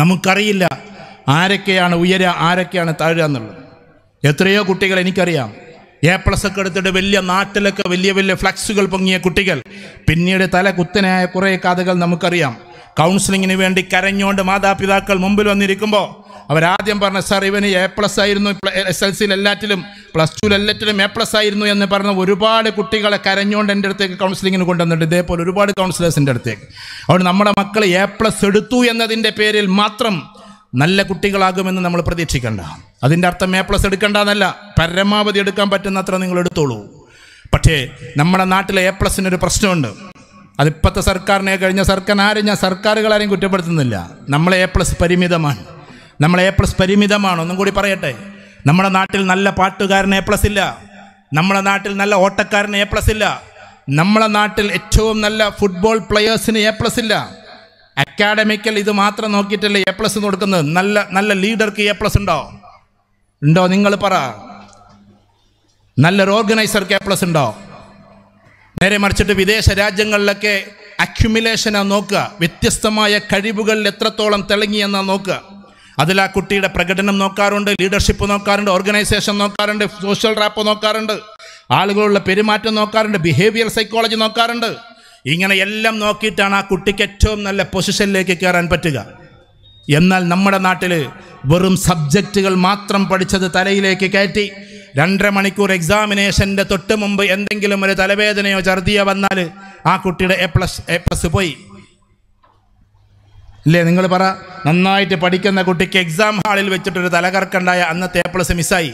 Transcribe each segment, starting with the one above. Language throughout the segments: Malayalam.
നമുക്കറിയില്ല ആരൊക്കെയാണ് ഉയര ആരൊക്കെയാണ് താഴുക എന്നുള്ളത് എത്രയോ കുട്ടികൾ എനിക്കറിയാം എ പ്ലസ് ഒക്കെ എടുത്തിട്ട് വലിയ നാട്ടിലൊക്കെ വലിയ വലിയ ഫ്ലക്സുകൾ പൊങ്ങിയ കുട്ടികൾ പിന്നീട് തല കുത്തനായ കുറേ കഥകൾ നമുക്കറിയാം കൗൺസിലിങ്ങിന് വേണ്ടി കരഞ്ഞുകൊണ്ട് മാതാപിതാക്കൾ മുമ്പിൽ വന്നിരിക്കുമ്പോൾ അവരാദ്യം പറഞ്ഞ സാർ ഇവന് എ പ്ലസ് ആയിരുന്നു എസ് എൽ സിയിൽ എല്ലാറ്റിലും പ്ലസ് ടുവിൽ എല്ലാറ്റിലും എ പ്ലസ് ആയിരുന്നു എന്ന് പറഞ്ഞ ഒരുപാട് കുട്ടികളെ കരഞ്ഞുകൊണ്ട് എൻ്റെ അടുത്തേക്ക് കൗൺസിലിങ്ങിന് കൊണ്ടുവന്നിട്ട് ഇതേപോലെ ഒരുപാട് കൗൺസിലേഴ്സിൻ്റെ അടുത്തേക്ക് അതുകൊണ്ട് നമ്മുടെ മക്കൾ എ പ്ലസ് എടുത്തു എന്നതിൻ്റെ പേരിൽ മാത്രം നല്ല കുട്ടികളാകുമെന്ന് നമ്മൾ പ്രതീക്ഷിക്കേണ്ട അതിൻ്റെ അർത്ഥം എ പ്ലസ് എടുക്കേണ്ടതല്ല പരമാവധി എടുക്കാൻ പറ്റുന്നത്ര നിങ്ങൾ എടുത്തോളൂ പക്ഷേ നമ്മുടെ നാട്ടിലെ എ പ്ലസിനൊരു പ്രശ്നമുണ്ട് അതിപ്പോഴത്തെ സർക്കാരിനെ കഴിഞ്ഞ സർക്കാർ ആരും ഞാൻ സർക്കാരുകളാരെയും കുറ്റപ്പെടുത്തുന്നില്ല നമ്മളെ എ പ്ലസ് പരിമിതമാണ് നമ്മൾ എ പ്ലസ് പരിമിതമാണ് ഒന്നും കൂടി പറയട്ടെ നമ്മുടെ നാട്ടിൽ നല്ല പാട്ടുകാരന് എ പ്ലസ് ഇല്ല നമ്മുടെ നാട്ടിൽ നല്ല ഓട്ടക്കാരന് എ പ്ലസ് ഇല്ല നമ്മളെ നാട്ടിൽ ഏറ്റവും നല്ല ഫുട്ബോൾ പ്ലെയേഴ്സിന് എ പ്ലസ് ഇല്ല അക്കാഡമിക്കൽ ഇത് മാത്രം നോക്കിയിട്ടല്ലേ എ പ്ലസ് കൊടുക്കുന്നത് നല്ല നല്ല ലീഡർക്ക് എ പ്ലസ് ഉണ്ടോ ഉണ്ടോ നിങ്ങൾ പറ നല്ലൊരു ഓർഗനൈസർക്ക് എ പ്ലസ് ഉണ്ടോ നേരെ മറിച്ചിട്ട് വിദേശ രാജ്യങ്ങളിലൊക്കെ അക്യുമിലേഷനാണ് നോക്കുക വ്യത്യസ്തമായ കഴിവുകൾ എത്രത്തോളം തിളങ്ങിയെന്നാണ് നോക്കുക അതിൽ ആ കുട്ടിയുടെ പ്രകടനം നോക്കാറുണ്ട് ലീഡർഷിപ്പ് നോക്കാറുണ്ട് ഓർഗനൈസേഷൻ നോക്കാറുണ്ട് സോഷ്യൽ റാപ്പ് നോക്കാറുണ്ട് ആളുകളുള്ള പെരുമാറ്റം നോക്കാറുണ്ട് ബിഹേവിയർ സൈക്കോളജി നോക്കാറുണ്ട് ഇങ്ങനെ എല്ലാം നോക്കിയിട്ടാണ് ആ കുട്ടിക്ക് ഏറ്റവും നല്ല പൊസിഷനിലേക്ക് കയറാൻ പറ്റുക എന്നാൽ നമ്മുടെ നാട്ടിൽ വെറും സബ്ജക്റ്റുകൾ മാത്രം പഠിച്ചത് തലയിലേക്ക് കയറ്റി രണ്ടര മണിക്കൂർ എക്സാമിനേഷൻ്റെ തൊട്ട് മുമ്പ് എന്തെങ്കിലും ഒരു തലവേദനയോ ഛർദിയോ വന്നാൽ ആ കുട്ടിയുടെ എ പ്ലസ് എ പ്ലസ് പോയി അല്ലേ നിങ്ങൾ പറ നന്നായിട്ട് പഠിക്കുന്ന കുട്ടിക്ക് എക്സാം ഹാളിൽ വെച്ചിട്ടൊരു തലകർക്കുണ്ടായ അന്നത്തെ എ പ്ലസ് മിസ്സായി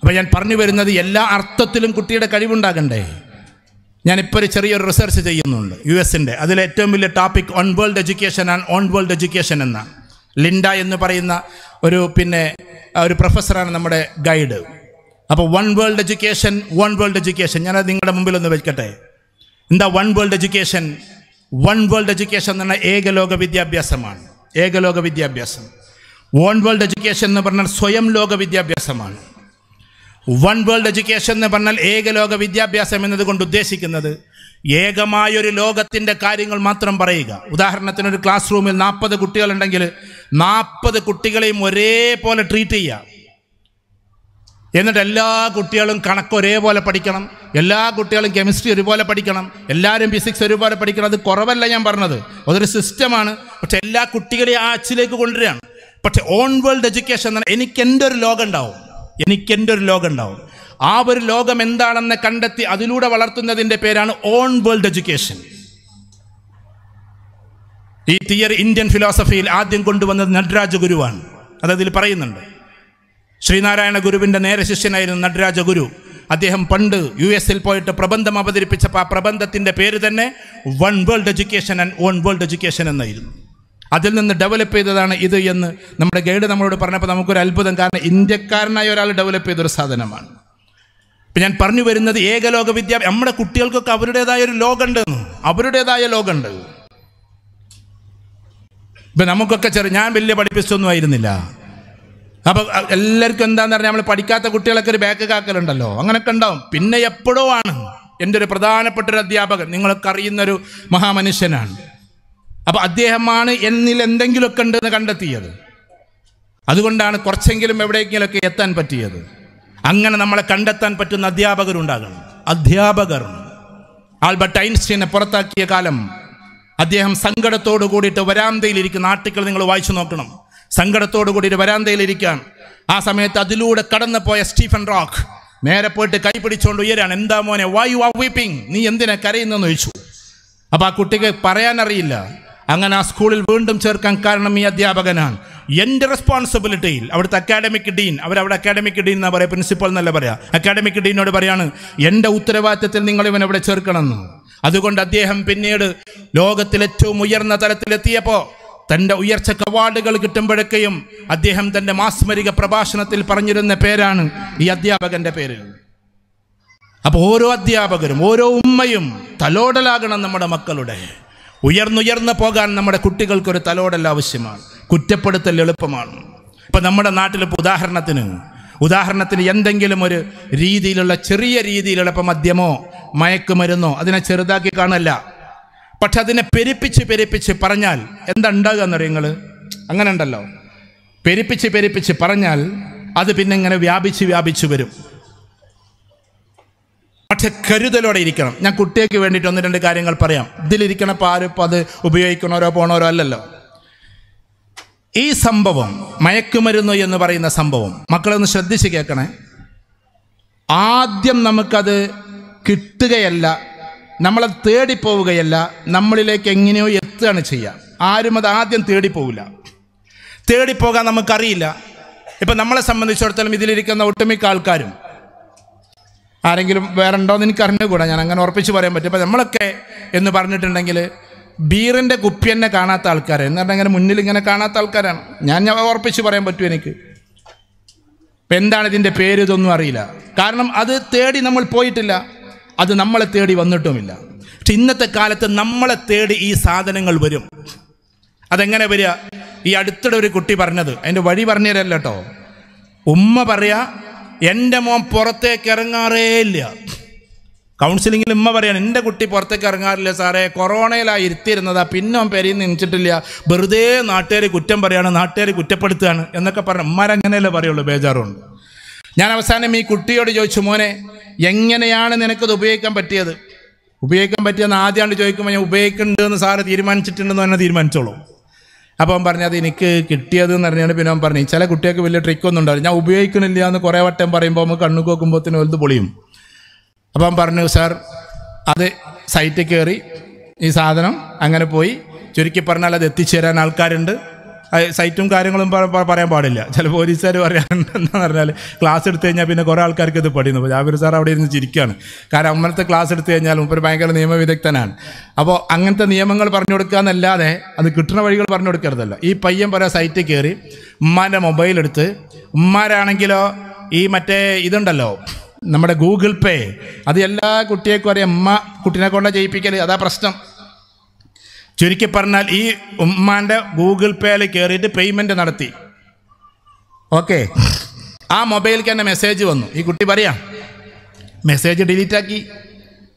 അപ്പോൾ ഞാൻ പറഞ്ഞു വരുന്നത് എല്ലാ അർത്ഥത്തിലും കുട്ടിയുടെ കഴിവുണ്ടാകണ്ടേ ഞാനിപ്പോൾ ഒരു ചെറിയൊരു റിസർച്ച് ചെയ്യുന്നുണ്ട് യു എസിൻ്റെ അതിലെ ഏറ്റവും വലിയ topic one world education and one world education എന്ന ലിൻഡ എന്ന് പറയുന്ന ഒരു പിന്നെ ഒരു പ്രൊഫസറാണ് നമ്മുടെ ഗൈഡ് അപ്പോൾ one world education one world education ഞാനത് നിങ്ങളുടെ മുമ്പിൽ ഒന്ന് വയ്ക്കട്ടെ എന്താ one world education one world education എന്ന് പറഞ്ഞാൽ ഏകലോക വിദ്യാഭ്യാസമാണ് ഏകലോക വിദ്യാഭ്യാസം വൺ വേൾഡ് എഡ്യൂക്കേഷൻ എന്ന് പറഞ്ഞാൽ സ്വയം ലോക വിദ്യാഭ്യാസമാണ് വൺ വേൾഡ് എഡ്യൂക്കേഷൻ എന്ന് പറഞ്ഞാൽ ഏകലോക വിദ്യാഭ്യാസം എന്നതുകൊണ്ട് ഉദ്ദേശിക്കുന്നത് ഏകമായൊരു ലോകത്തിൻ്റെ കാര്യങ്ങൾ മാത്രം പറയുക ഉദാഹരണത്തിന് ഒരു ക്ലാസ് റൂമിൽ നാൽപ്പത് കുട്ടികളുണ്ടെങ്കിൽ നാൽപ്പത് കുട്ടികളെയും ഒരേപോലെ ട്രീറ്റ് ചെയ്യുക എന്നിട്ട് എല്ലാ കുട്ടികളും കണക്ക് ഒരേപോലെ പഠിക്കണം എല്ലാ കുട്ടികളും കെമിസ്ട്രി ഒരുപോലെ പഠിക്കണം എല്ലാവരും ഫിസിക്സ് ഒരുപോലെ പഠിക്കണം അത് കുറവല്ല ഞാൻ പറഞ്ഞത് അതൊരു സിസ്റ്റമാണ് പക്ഷെ എല്ലാ കുട്ടികളെയും ആ അച്ചിലേക്ക് കൊണ്ടുവരികയാണ് പക്ഷെ ഓൺ വേൾഡ് എഡ്യൂക്കേഷൻ എന്ന് എനിക്ക് എൻ്റെ ഒരു ലോകം ഉണ്ടാവും എനിക്ക് എൻ്റെ ഒരു ലോകം ഉണ്ടാവും ആ ഒരു ലോകം എന്താണെന്ന് കണ്ടെത്തി അതിലൂടെ വളർത്തുന്നതിൻ്റെ പേരാണ് ഓൺ വേൾഡ് എഡ്യൂക്കേഷൻ ഈ തിയറി ഇന്ത്യൻ ഫിലോസഫിയിൽ ആദ്യം കൊണ്ടുവന്നത് നടരാജ ഗുരുവാണ് അതതിൽ പറയുന്നുണ്ട് ശ്രീനാരായണ ഗുരുവിൻ്റെ നേരെ ശിഷ്യനായിരുന്നു നടരാജ ഗുരു അദ്ദേഹം പണ്ട് യു എസിൽ പോയിട്ട് പ്രബന്ധം അവതരിപ്പിച്ചപ്പോൾ ആ പ്രബന്ധത്തിൻ്റെ പേര് തന്നെ one world education and one world education എന്നായിരുന്നു അതിൽ നിന്ന് ഡെവലപ്പ് ചെയ്തതാണ് ഇത് എന്ന് നമ്മുടെ ഗൈഡ് നമ്മളോട് പറഞ്ഞപ്പോൾ നമുക്കൊരു അത്ഭുതം കാരണം ഇന്ത്യക്കാരനായ ഒരാൾ ഡെവലപ്പ് ചെയ്തൊരു സാധനമാണ് ഇപ്പം ഞാൻ പറഞ്ഞു വരുന്നത് ഏകലോക വിദ്യാഭ്യാസം നമ്മുടെ കുട്ടികൾക്കൊക്കെ അവരുടേതായ ഒരു ലോകമുണ്ട് അവരുടേതായ ലോകമുണ്ട് ഇപ്പം നമുക്കൊക്കെ ചെറിയ ഞാൻ വലിയ പഠിപ്പിച്ചൊന്നും ആയിരുന്നില്ല അപ്പോൾ എല്ലാവർക്കും എന്താന്ന് പറഞ്ഞാൽ നമ്മൾ പഠിക്കാത്ത കുട്ടികളൊക്കെ ഒരു ബാക്ക് കാക്കലുണ്ടല്ലോ അങ്ങനെയൊക്കെ ഉണ്ടാവും പിന്നെ എപ്പോഴോ ആണ് എൻ്റെ ഒരു പ്രധാനപ്പെട്ട ഒരു അധ്യാപകൻ നിങ്ങളൊക്കെ അറിയുന്നൊരു മഹാമനുഷ്യനാണ് അപ്പോൾ അദ്ദേഹമാണ് എന്നിൽ എന്തെങ്കിലുമൊക്കെ ഉണ്ടെന്ന് കണ്ടെത്തിയത് അതുകൊണ്ടാണ് കുറച്ചെങ്കിലും എവിടെയെങ്കിലുമൊക്കെ എത്താൻ പറ്റിയത് അങ്ങനെ നമ്മളെ കണ്ടെത്താൻ പറ്റുന്ന അധ്യാപകരുണ്ടാകണം അധ്യാപകർ ആൽബർട്ട് ഐൻസ്റ്റീനെ പുറത്താക്കിയ കാലം അദ്ദേഹം സങ്കടത്തോടു കൂടിയിട്ട് വരാന്തയിലിരിക്കുന്ന ആർട്ടിക്കിൾ നിങ്ങൾ വായിച്ചു നോക്കണം സങ്കടത്തോടു കൂടി ഒരു വരാന്തയിലിരിക്കുകയാണ് ആ സമയത്ത് അതിലൂടെ കടന്നു പോയ സ്റ്റീഫൻ റോക്ക് നേരെ പോയിട്ട് കൈ പിടിച്ചുകൊണ്ട് ഉയരാണ് എന്താ മോനെ വൈ യു ആർ വീപ്പിംഗ് നീ എന്തിനാ കരയുന്നെന്ന് ചോദിച്ചു അപ്പോൾ ആ കുട്ടിക്ക് പറയാനറിയില്ല അങ്ങനെ ആ സ്കൂളിൽ വീണ്ടും ചേർക്കാൻ കാരണം ഈ അധ്യാപകനാണ് എൻ്റെ റെസ്പോൺസിബിലിറ്റിയിൽ അവിടുത്തെ അക്കാഡമിക് ഡീൻ അവരവിടെ അക്കാഡമിക് ഡീൻ എന്നാ പറയാ പ്രിൻസിപ്പൽ എന്നല്ല പറയാ അക്കാഡമിക് ഡീനോട് പറയാണ് എൻ്റെ ഉത്തരവാദിത്തത്തിൽ നിങ്ങൾ ഇവൻ അവിടെ ചേർക്കണമെന്ന് അതുകൊണ്ട് അദ്ദേഹം പിന്നീട് ലോകത്തിൽ ഏറ്റവും ഉയർന്ന തലത്തിലെത്തിയപ്പോൾ തൻ്റെ ഉയർച്ച കവാർഡുകൾ കിട്ടുമ്പോഴൊക്കെയും അദ്ദേഹം തൻ്റെ മാസ്മരിക പ്രഭാഷണത്തിൽ പറഞ്ഞിരുന്ന പേരാണ് ഈ അധ്യാപകൻ്റെ പേര് അപ്പോൾ ഓരോ അധ്യാപകരും ഓരോ ഉമ്മയും തലോടലാകണം നമ്മുടെ മക്കളുടെ ഉയർന്നുയർന്നു പോകാൻ നമ്മുടെ കുട്ടികൾക്കൊരു തലോടൽ ആവശ്യമാണ് കുറ്റപ്പെടുത്തൽ എളുപ്പമാണ് ഇപ്പം നമ്മുടെ നാട്ടിലിപ്പോൾ ഉദാഹരണത്തിന് ഉദാഹരണത്തിന് എന്തെങ്കിലും ഒരു രീതിയിലുള്ള ചെറിയ രീതിയിലുള്ള ഇപ്പം മദ്യമോ മയക്കുമരുന്നോ അതിനെ ചെറുതാക്കി കാണല്ല പക്ഷെ അതിനെ പെരുപ്പിച്ച് പെരുപ്പിച്ച് പറഞ്ഞാൽ എന്താ ഉണ്ടാകുക എന്നറിയ നിങ്ങൾ അങ്ങനെ ഉണ്ടല്ലോ പെരുപ്പിച്ച് പെരുപ്പിച്ച് പറഞ്ഞാൽ അത് പിന്നെ ഇങ്ങനെ വ്യാപിച്ച് വ്യാപിച്ച് വരും പക്ഷെ കരുതലോടെ ഇരിക്കണം ഞാൻ കുട്ടിയേക്ക് വേണ്ടിയിട്ട് ഒന്ന് രണ്ട് കാര്യങ്ങൾ പറയാം ഇതിലിരിക്കണപ്പോൾ ആരും ഇപ്പോൾ അത് ഉപയോഗിക്കണോരോ പോണോരോ അല്ലല്ലോ ഈ സംഭവം മയക്കുമരുന്ന് എന്ന് പറയുന്ന സംഭവം മക്കളെ ഒന്ന് ശ്രദ്ധിച്ച് കേൾക്കണേ ആദ്യം നമുക്കത് കിട്ടുകയല്ല നമ്മളത് തേടിപ്പോവുകയല്ല നമ്മളിലേക്ക് എങ്ങനെയോ എത്തുകയാണ് ചെയ്യുക ആരും അത് ആദ്യം തേടിപ്പോവില്ല തേടിപ്പോകാൻ നമുക്കറിയില്ല ഇപ്പം നമ്മളെ സംബന്ധിച്ചിടത്തോളം ഇതിലിരിക്കുന്ന ഒട്ടുമിക്ക ആൾക്കാരും ആരെങ്കിലും വേറെ ഉണ്ടോ എന്ന് എനിക്ക് അറിഞ്ഞുകൂടാ ഞാൻ അങ്ങനെ ഉറപ്പിച്ച് പറയാൻ പറ്റും അപ്പം നമ്മളൊക്കെ എന്ന് പറഞ്ഞിട്ടുണ്ടെങ്കിൽ ബീറിൻ്റെ കുപ്പി തന്നെ കാണാത്ത ആൾക്കാരെ എന്ന് പറഞ്ഞാൽ ഇങ്ങനെ മുന്നിൽ ഇങ്ങനെ കാണാത്ത ആൾക്കാരാണ് ഞാൻ ഞാൻ ഉറപ്പിച്ച് പറയാൻ പറ്റും എനിക്ക് എന്താണ് ഇതിൻ്റെ പേര് ഇതൊന്നും അറിയില്ല കാരണം അത് തേടി നമ്മൾ പോയിട്ടില്ല അത് നമ്മളെ തേടി വന്നിട്ടുമില്ല പക്ഷെ ഇന്നത്തെ കാലത്ത് നമ്മളെ തേടി ഈ സാധനങ്ങൾ വരും അതെങ്ങനെ വരിക ഈ അടുത്തിടെ ഒരു കുട്ടി പറഞ്ഞത് അതിൻ്റെ വഴി പറഞ്ഞുതരല്ല കേട്ടോ ഉമ്മ പറയാ എൻ്റെ മോൻ പുറത്തേക്ക് ഇറങ്ങാറേ ഇല്ല കൗൺസിലിങ്ങിൽ ഉമ്മ പറയാണ് എൻ്റെ കുട്ടി പുറത്തേക്ക് ഇറങ്ങാറില്ല സാറേ കൊറോണയിലാണ് ഇരുത്തിയിരുന്നതാ പിന്നെ അവൻ പെരിയിൽ നിന്നിട്ടില്ല വെറുതെ നാട്ടുകാർ കുറ്റം പറയാണ് നാട്ടുകാർ കുറ്റപ്പെടുത്തുകയാണ് എന്നൊക്കെ പറഞ്ഞു ഉമ്മാരങ്ങനെയല്ലേ പറയുള്ളൂ ബേജാറുണ്ട് ഞാൻ അവസാനം ഈ കുട്ടിയോട് ചോദിച്ചു മോനെ എങ്ങനെയാണ് നിനക്കത് ഉപയോഗിക്കാൻ പറ്റിയത് ഉപയോഗിക്കാൻ പറ്റിയെന്ന് ആദ്യമായിട്ട് ചോദിക്കുമ്പോൾ ഞാൻ ഉപയോഗിക്കുന്നുണ്ട് എന്ന് സാറ് തീരുമാനിച്ചിട്ടുണ്ടെന്ന് തന്നെ തീരുമാനിച്ചോളൂ അപ്പം പറഞ്ഞത് പറഞ്ഞു അത് എനിക്ക് കിട്ടിയത് എന്ന് പറഞ്ഞാണ് പിന്നെ അവൻ പറഞ്ഞു ചില കുട്ടികൾക്ക് വലിയ ഒന്നും ഉണ്ടാവില്ല ഞാൻ ഉപയോഗിക്കണില്ല എന്ന് കുറേ വട്ടം പറയുമ്പോൾ നമുക്ക് കണ്ണു നോക്കുമ്പോഴത്തേനും വലുത് പൊളിയും അപ്പം പറഞ്ഞു സാർ അത് സൈറ്റിൽ കയറി ഈ സാധനം അങ്ങനെ പോയി ചുരുക്കി പറഞ്ഞാൽ അത് എത്തിച്ചേരാൻ ആൾക്കാരുണ്ട് സൈറ്റും കാര്യങ്ങളും പറയാൻ പാടില്ല ചില പോലീസുകാർ പറയാൻ എന്താണെന്ന് പറഞ്ഞാൽ ക്ലാസ് എടുത്തു കഴിഞ്ഞാൽ പിന്നെ കുറേ ആൾക്കാർക്ക് ഇത് പഠിക്കുന്നു അപ്പോൾ ജാബിർ സാർ അവിടെ ഇരുന്ന് ചിരിക്കുകയാണ് കാരണം അമ്മത്തെ ക്ലാസ് എടുത്തു കഴിഞ്ഞാൽ മുമ്പ് ഭയങ്കര നിയമവിദഗ്ധനാണ് അപ്പോൾ അങ്ങനത്തെ നിയമങ്ങൾ പറഞ്ഞു കൊടുക്കുക എന്നല്ലാതെ അത് കിട്ടുന്ന വഴികൾ പറഞ്ഞു കൊടുക്കരുതല്ലോ ഈ പയ്യൻ പറയാ സൈറ്റിൽ കയറി ഉമ്മാൻ്റെ മൊബൈൽ എടുത്ത് ഉമ്മാരാണെങ്കിലോ ഈ മറ്റേ ഇതുണ്ടല്ലോ നമ്മുടെ ഗൂഗിൾ പേ അത് എല്ലാ കുട്ടിയേക്കും അറിയാം ഉമ്മ കുട്ടിനെ കൊണ്ടാണ് ചെയ്യിപ്പിക്കൽ അതാ പ്രശ്നം ചുരുക്കി പറഞ്ഞാൽ ഈ ഉമ്മാൻ്റെ ഗൂഗിൾ പേയിൽ കയറിയിട്ട് പേയ്മെൻ്റ് നടത്തി ഓക്കെ ആ മൊബൈലിലേക്ക് തന്നെ മെസ്സേജ് വന്നു ഈ കുട്ടി പറയാം മെസ്സേജ് ഡിലീറ്റാക്കി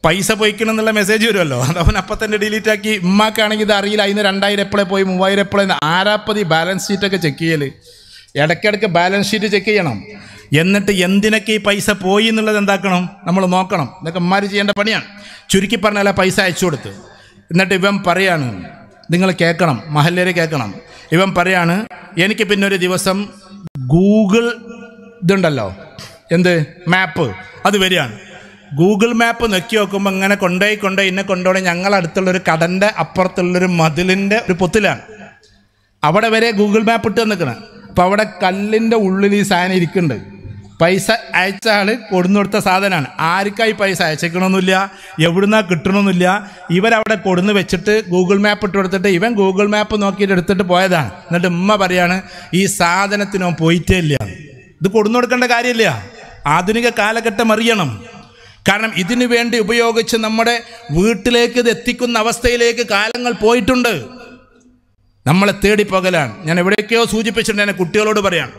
പൈസ പോയിക്കണം എന്നുള്ള മെസ്സേജ് വരുമല്ലോ അതവൻ അപ്പം തന്നെ ഡിലീറ്റ് ആക്കി ഉമ്മാക്കാണെങ്കിൽ ഇത് അറിയില്ല അതിന് രണ്ടായിരം എപ്പോഴേ പോയി മൂവായിരം എപ്പോഴേ ആരാപ്പതി ബാലൻസ് ഷീറ്റൊക്കെ ചെക്ക് ചെയ്യൽ ഇടയ്ക്കിടയ്ക്ക് ബാലൻസ് ഷീറ്റ് ചെക്ക് ചെയ്യണം എന്നിട്ട് എന്തിനൊക്കെ ഈ പൈസ പോയി എന്നുള്ളത് എന്താക്കണം നമ്മൾ നോക്കണം ഇതൊക്കെ ഉമ്മാർ ചെയ്യേണ്ട പണിയാണ് ചുരുക്കി പറഞ്ഞാൽ പൈസ അയച്ചു കൊടുത്ത് എന്നിട്ട് ഇവൻ പറയാണ് നിങ്ങൾ കേൾക്കണം മഹല്ലേരെ കേൾക്കണം ഇവൻ പറയാണ് എനിക്ക് പിന്നെ ഒരു ദിവസം ഗൂഗിൾ ഇതുണ്ടല്ലോ എന്ത് മാപ്പ് അത് വരികയാണ് ഗൂഗിൾ മാപ്പ് നോക്കി നോക്കുമ്പോൾ ഇങ്ങനെ കൊണ്ടുപോയി കൊണ്ടുപോയി ഇന്നെ കൊണ്ടുപോയി ഒരു കടൻ്റെ അപ്പുറത്തുള്ളൊരു മതിലിൻ്റെ ഒരു പൊത്തിലാണ് അവിടെ വരെ ഗൂഗിൾ മാപ്പ് ഇട്ട് നിൽക്കണം അപ്പോൾ അവിടെ കല്ലിൻ്റെ ഉള്ളിൽ ഈ സാധനം ഇരിക്കുന്നുണ്ട് പൈസ അയച്ച ആൾ കൊടുന്നു കൊടുത്ത സാധനമാണ് ആർക്കായി പൈസ അയച്ചേക്കണമെന്നില്ല എവിടുന്നാ കിട്ടണമെന്നില്ല ഇവരവിടെ കൊടുന്ന് വെച്ചിട്ട് ഗൂഗിൾ മാപ്പ് ഇട്ട് കൊടുത്തിട്ട് ഇവൻ ഗൂഗിൾ മാപ്പ് നോക്കിയിട്ട് എടുത്തിട്ട് പോയതാണ് എന്നിട്ട് ഉമ്മ പറയാണ് ഈ സാധനത്തിന് അവൻ പോയിട്ടേ ഇല്ല ഇത് കൊടുന്നു കൊടുക്കേണ്ട കാര്യമില്ല ആധുനിക കാലഘട്ടം അറിയണം കാരണം ഇതിനു വേണ്ടി ഉപയോഗിച്ച് നമ്മുടെ വീട്ടിലേക്ക് ഇത് എത്തിക്കുന്ന അവസ്ഥയിലേക്ക് കാലങ്ങൾ പോയിട്ടുണ്ട് നമ്മളെ പകലാണ് ഞാൻ എവിടെയൊക്കെയോ സൂചിപ്പിച്ചിട്ടുണ്ട് എന്നെ കുട്ടികളോട് പറയാം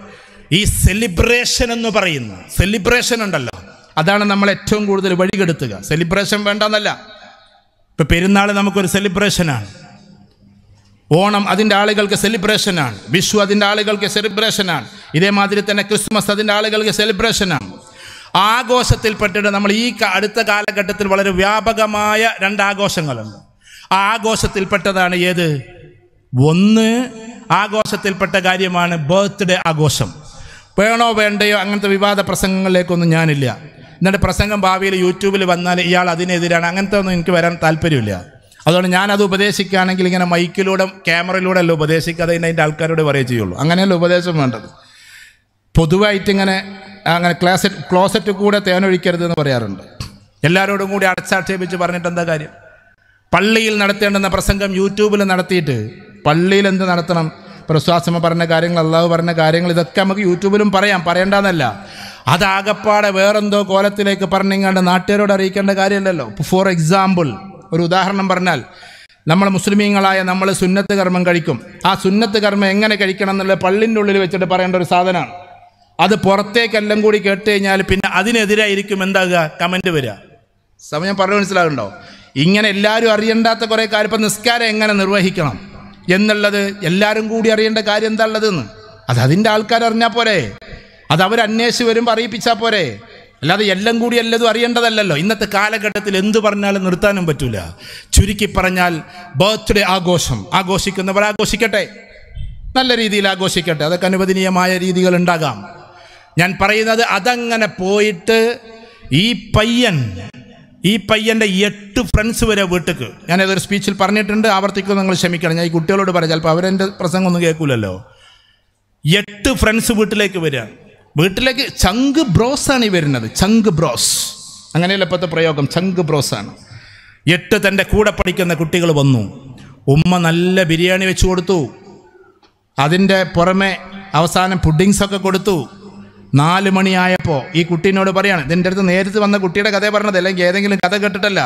ഈ സെലിബ്രേഷൻ എന്ന് പറയുന്ന സെലിബ്രേഷൻ ഉണ്ടല്ലോ അതാണ് നമ്മൾ ഏറ്റവും കൂടുതൽ വഴികെടുത്തുക സെലിബ്രേഷൻ വേണ്ടെന്നല്ല ഇപ്പം പെരുന്നാൾ നമുക്കൊരു സെലിബ്രേഷനാണ് ഓണം അതിൻ്റെ ആളുകൾക്ക് സെലിബ്രേഷനാണ് വിഷു അതിൻ്റെ ആളുകൾക്ക് സെലിബ്രേഷനാണ് ഇതേമാതിരി തന്നെ ക്രിസ്മസ് അതിൻ്റെ ആളുകൾക്ക് സെലിബ്രേഷനാണ് ആഘോഷത്തിൽപ്പെട്ടിട്ട് നമ്മൾ ഈ അടുത്ത കാലഘട്ടത്തിൽ വളരെ വ്യാപകമായ രണ്ട് ആഘോഷങ്ങളുണ്ട് ആ ആഘോഷത്തിൽപ്പെട്ടതാണ് ഏത് ഒന്ന് ആഘോഷത്തിൽപ്പെട്ട കാര്യമാണ് ബർത്ത്ഡേ ആഘോഷം വേണോ വേണ്ടയോ അങ്ങനത്തെ വിവാദ പ്രസംഗങ്ങളിലേക്കൊന്നും ഞാനില്ല എന്നിട്ട് പ്രസംഗം ഭാവിയിൽ യൂട്യൂബിൽ വന്നാൽ ഇയാൾ അതിനെതിരാണ് അങ്ങനത്തെ ഒന്നും എനിക്ക് വരാൻ താല്പര്യമില്ല അതുകൊണ്ട് ഞാനത് ഉപദേശിക്കുകയാണെങ്കിൽ ഇങ്ങനെ മൈക്കിലൂടെ ക്യാമറയിലൂടെ അല്ല ഉപദേശിക്കാതെ അതിൻ്റെ ആൾക്കാരോട് പറയുകയും ചെയ്യുള്ളൂ അങ്ങനെയല്ല ഉപദേശം വേണ്ടത് പൊതുവായിട്ട് ഇങ്ങനെ അങ്ങനെ ക്ലാസറ്റ് ക്ലോസറ്റ് കൂടെ തേനൊഴിക്കരുത് എന്ന് പറയാറുണ്ട് എല്ലാവരോടും കൂടി അടച്ചാക്ഷേപിച്ച് പറഞ്ഞിട്ട് എന്താ കാര്യം പള്ളിയിൽ നടത്തേണ്ടുന്ന പ്രസംഗം യൂട്യൂബിൽ നടത്തിയിട്ട് പള്ളിയിൽ എന്ത് നടത്തണം പ്രസ്വാസമ പറഞ്ഞ കാര്യങ്ങൾ അള്ളാഹു പറഞ്ഞ കാര്യങ്ങൾ ഇതൊക്കെ നമുക്ക് യൂട്യൂബിലും പറയാം പറയേണ്ടതെന്നല്ല അതാകപ്പാടെ വേറെന്തോ കോലത്തിലേക്ക് പറഞ്ഞിങ്ങാണ്ട് നാട്ടുകാരോട് അറിയിക്കേണ്ട കാര്യമല്ലല്ലോ ഫോർ എക്സാമ്പിൾ ഒരു ഉദാഹരണം പറഞ്ഞാൽ നമ്മൾ മുസ്ലിമീങ്ങളായ നമ്മൾ സുന്നത്ത് കർമ്മം കഴിക്കും ആ സുന്നത്ത് കർമ്മം എങ്ങനെ കഴിക്കണം എന്നുള്ള പള്ളിൻ്റെ ഉള്ളിൽ വെച്ചിട്ട് പറയേണ്ട ഒരു സാധനമാണ് അത് പുറത്തേക്കെല്ലാം കൂടി കേട്ട് കഴിഞ്ഞാൽ പിന്നെ അതിനെതിരായിരിക്കും എന്താകുക കമൻറ്റ് വരിക സമയം പറഞ്ഞു മനസ്സിലാകുന്നുണ്ടോ ഇങ്ങനെ എല്ലാവരും അറിയണ്ടാത്ത കുറേ കാര്യം ഇപ്പം നിസ്കാരം എങ്ങനെ നിർവഹിക്കണം എന്നുള്ളത് എല്ലാവരും കൂടി അറിയേണ്ട കാര്യം എന്താ ഉള്ളതെന്ന് അത് അതിൻ്റെ ആൾക്കാർ അറിഞ്ഞാൽ പോരെ അത് അവർ അന്വേഷിച്ച് വരുമ്പോൾ അറിയിപ്പിച്ചാൽ പോരെ അല്ലാതെ എല്ലാം കൂടി എല്ലതും അറിയേണ്ടതല്ലല്ലോ ഇന്നത്തെ കാലഘട്ടത്തിൽ എന്ത് പറഞ്ഞാലും നിർത്താനും പറ്റൂല ചുരുക്കി പറഞ്ഞാൽ ബർത്ത്ഡേ ആഘോഷം ആഘോഷിക്കുന്നവർ ആഘോഷിക്കട്ടെ നല്ല രീതിയിൽ ആഘോഷിക്കട്ടെ അതൊക്കെ അനുവദനീയമായ രീതികൾ ഉണ്ടാകാം ഞാൻ പറയുന്നത് അതങ്ങനെ പോയിട്ട് ഈ പയ്യൻ ഈ പയ്യൻ്റെ എട്ട് ഫ്രണ്ട്സ് വരെ വീട്ടിക്ക് ഞാൻ ഏതൊരു സ്പീച്ചിൽ പറഞ്ഞിട്ടുണ്ട് ആവർത്തിക്കും നിങ്ങൾ ക്ഷമിക്കണം ഞാൻ ഈ കുട്ടികളോട് പറയാം ചിലപ്പോൾ അവരെൻ്റെ പ്രസംഗം ഒന്നും കേൾക്കൂലല്ലോ എട്ട് ഫ്രണ്ട്സ് വീട്ടിലേക്ക് വരിക വീട്ടിലേക്ക് ചങ്ക് ബ്രോസ് ആണ് ഈ വരുന്നത് ചങ്ക് ബ്രോസ് അങ്ങനെയല്ല ഇപ്പോഴത്തെ പ്രയോഗം ചങ്ക് ബ്രോസ് ആണ് എട്ട് തൻ്റെ കൂടെ പഠിക്കുന്ന കുട്ടികൾ വന്നു ഉമ്മ നല്ല ബിരിയാണി വെച്ച് കൊടുത്തു അതിൻ്റെ പുറമെ അവസാനം പുഡിങ്സൊക്കെ കൊടുത്തു നാല് മണിയായപ്പോൾ ഈ കുട്ടീനോട് പറയാണ് നിൻ്റെ അടുത്ത് നേരിട്ട് വന്ന കുട്ടിയുടെ കഥ പറഞ്ഞത് അല്ലെങ്കിൽ ഏതെങ്കിലും കഥ കേട്ടിട്ടല്ല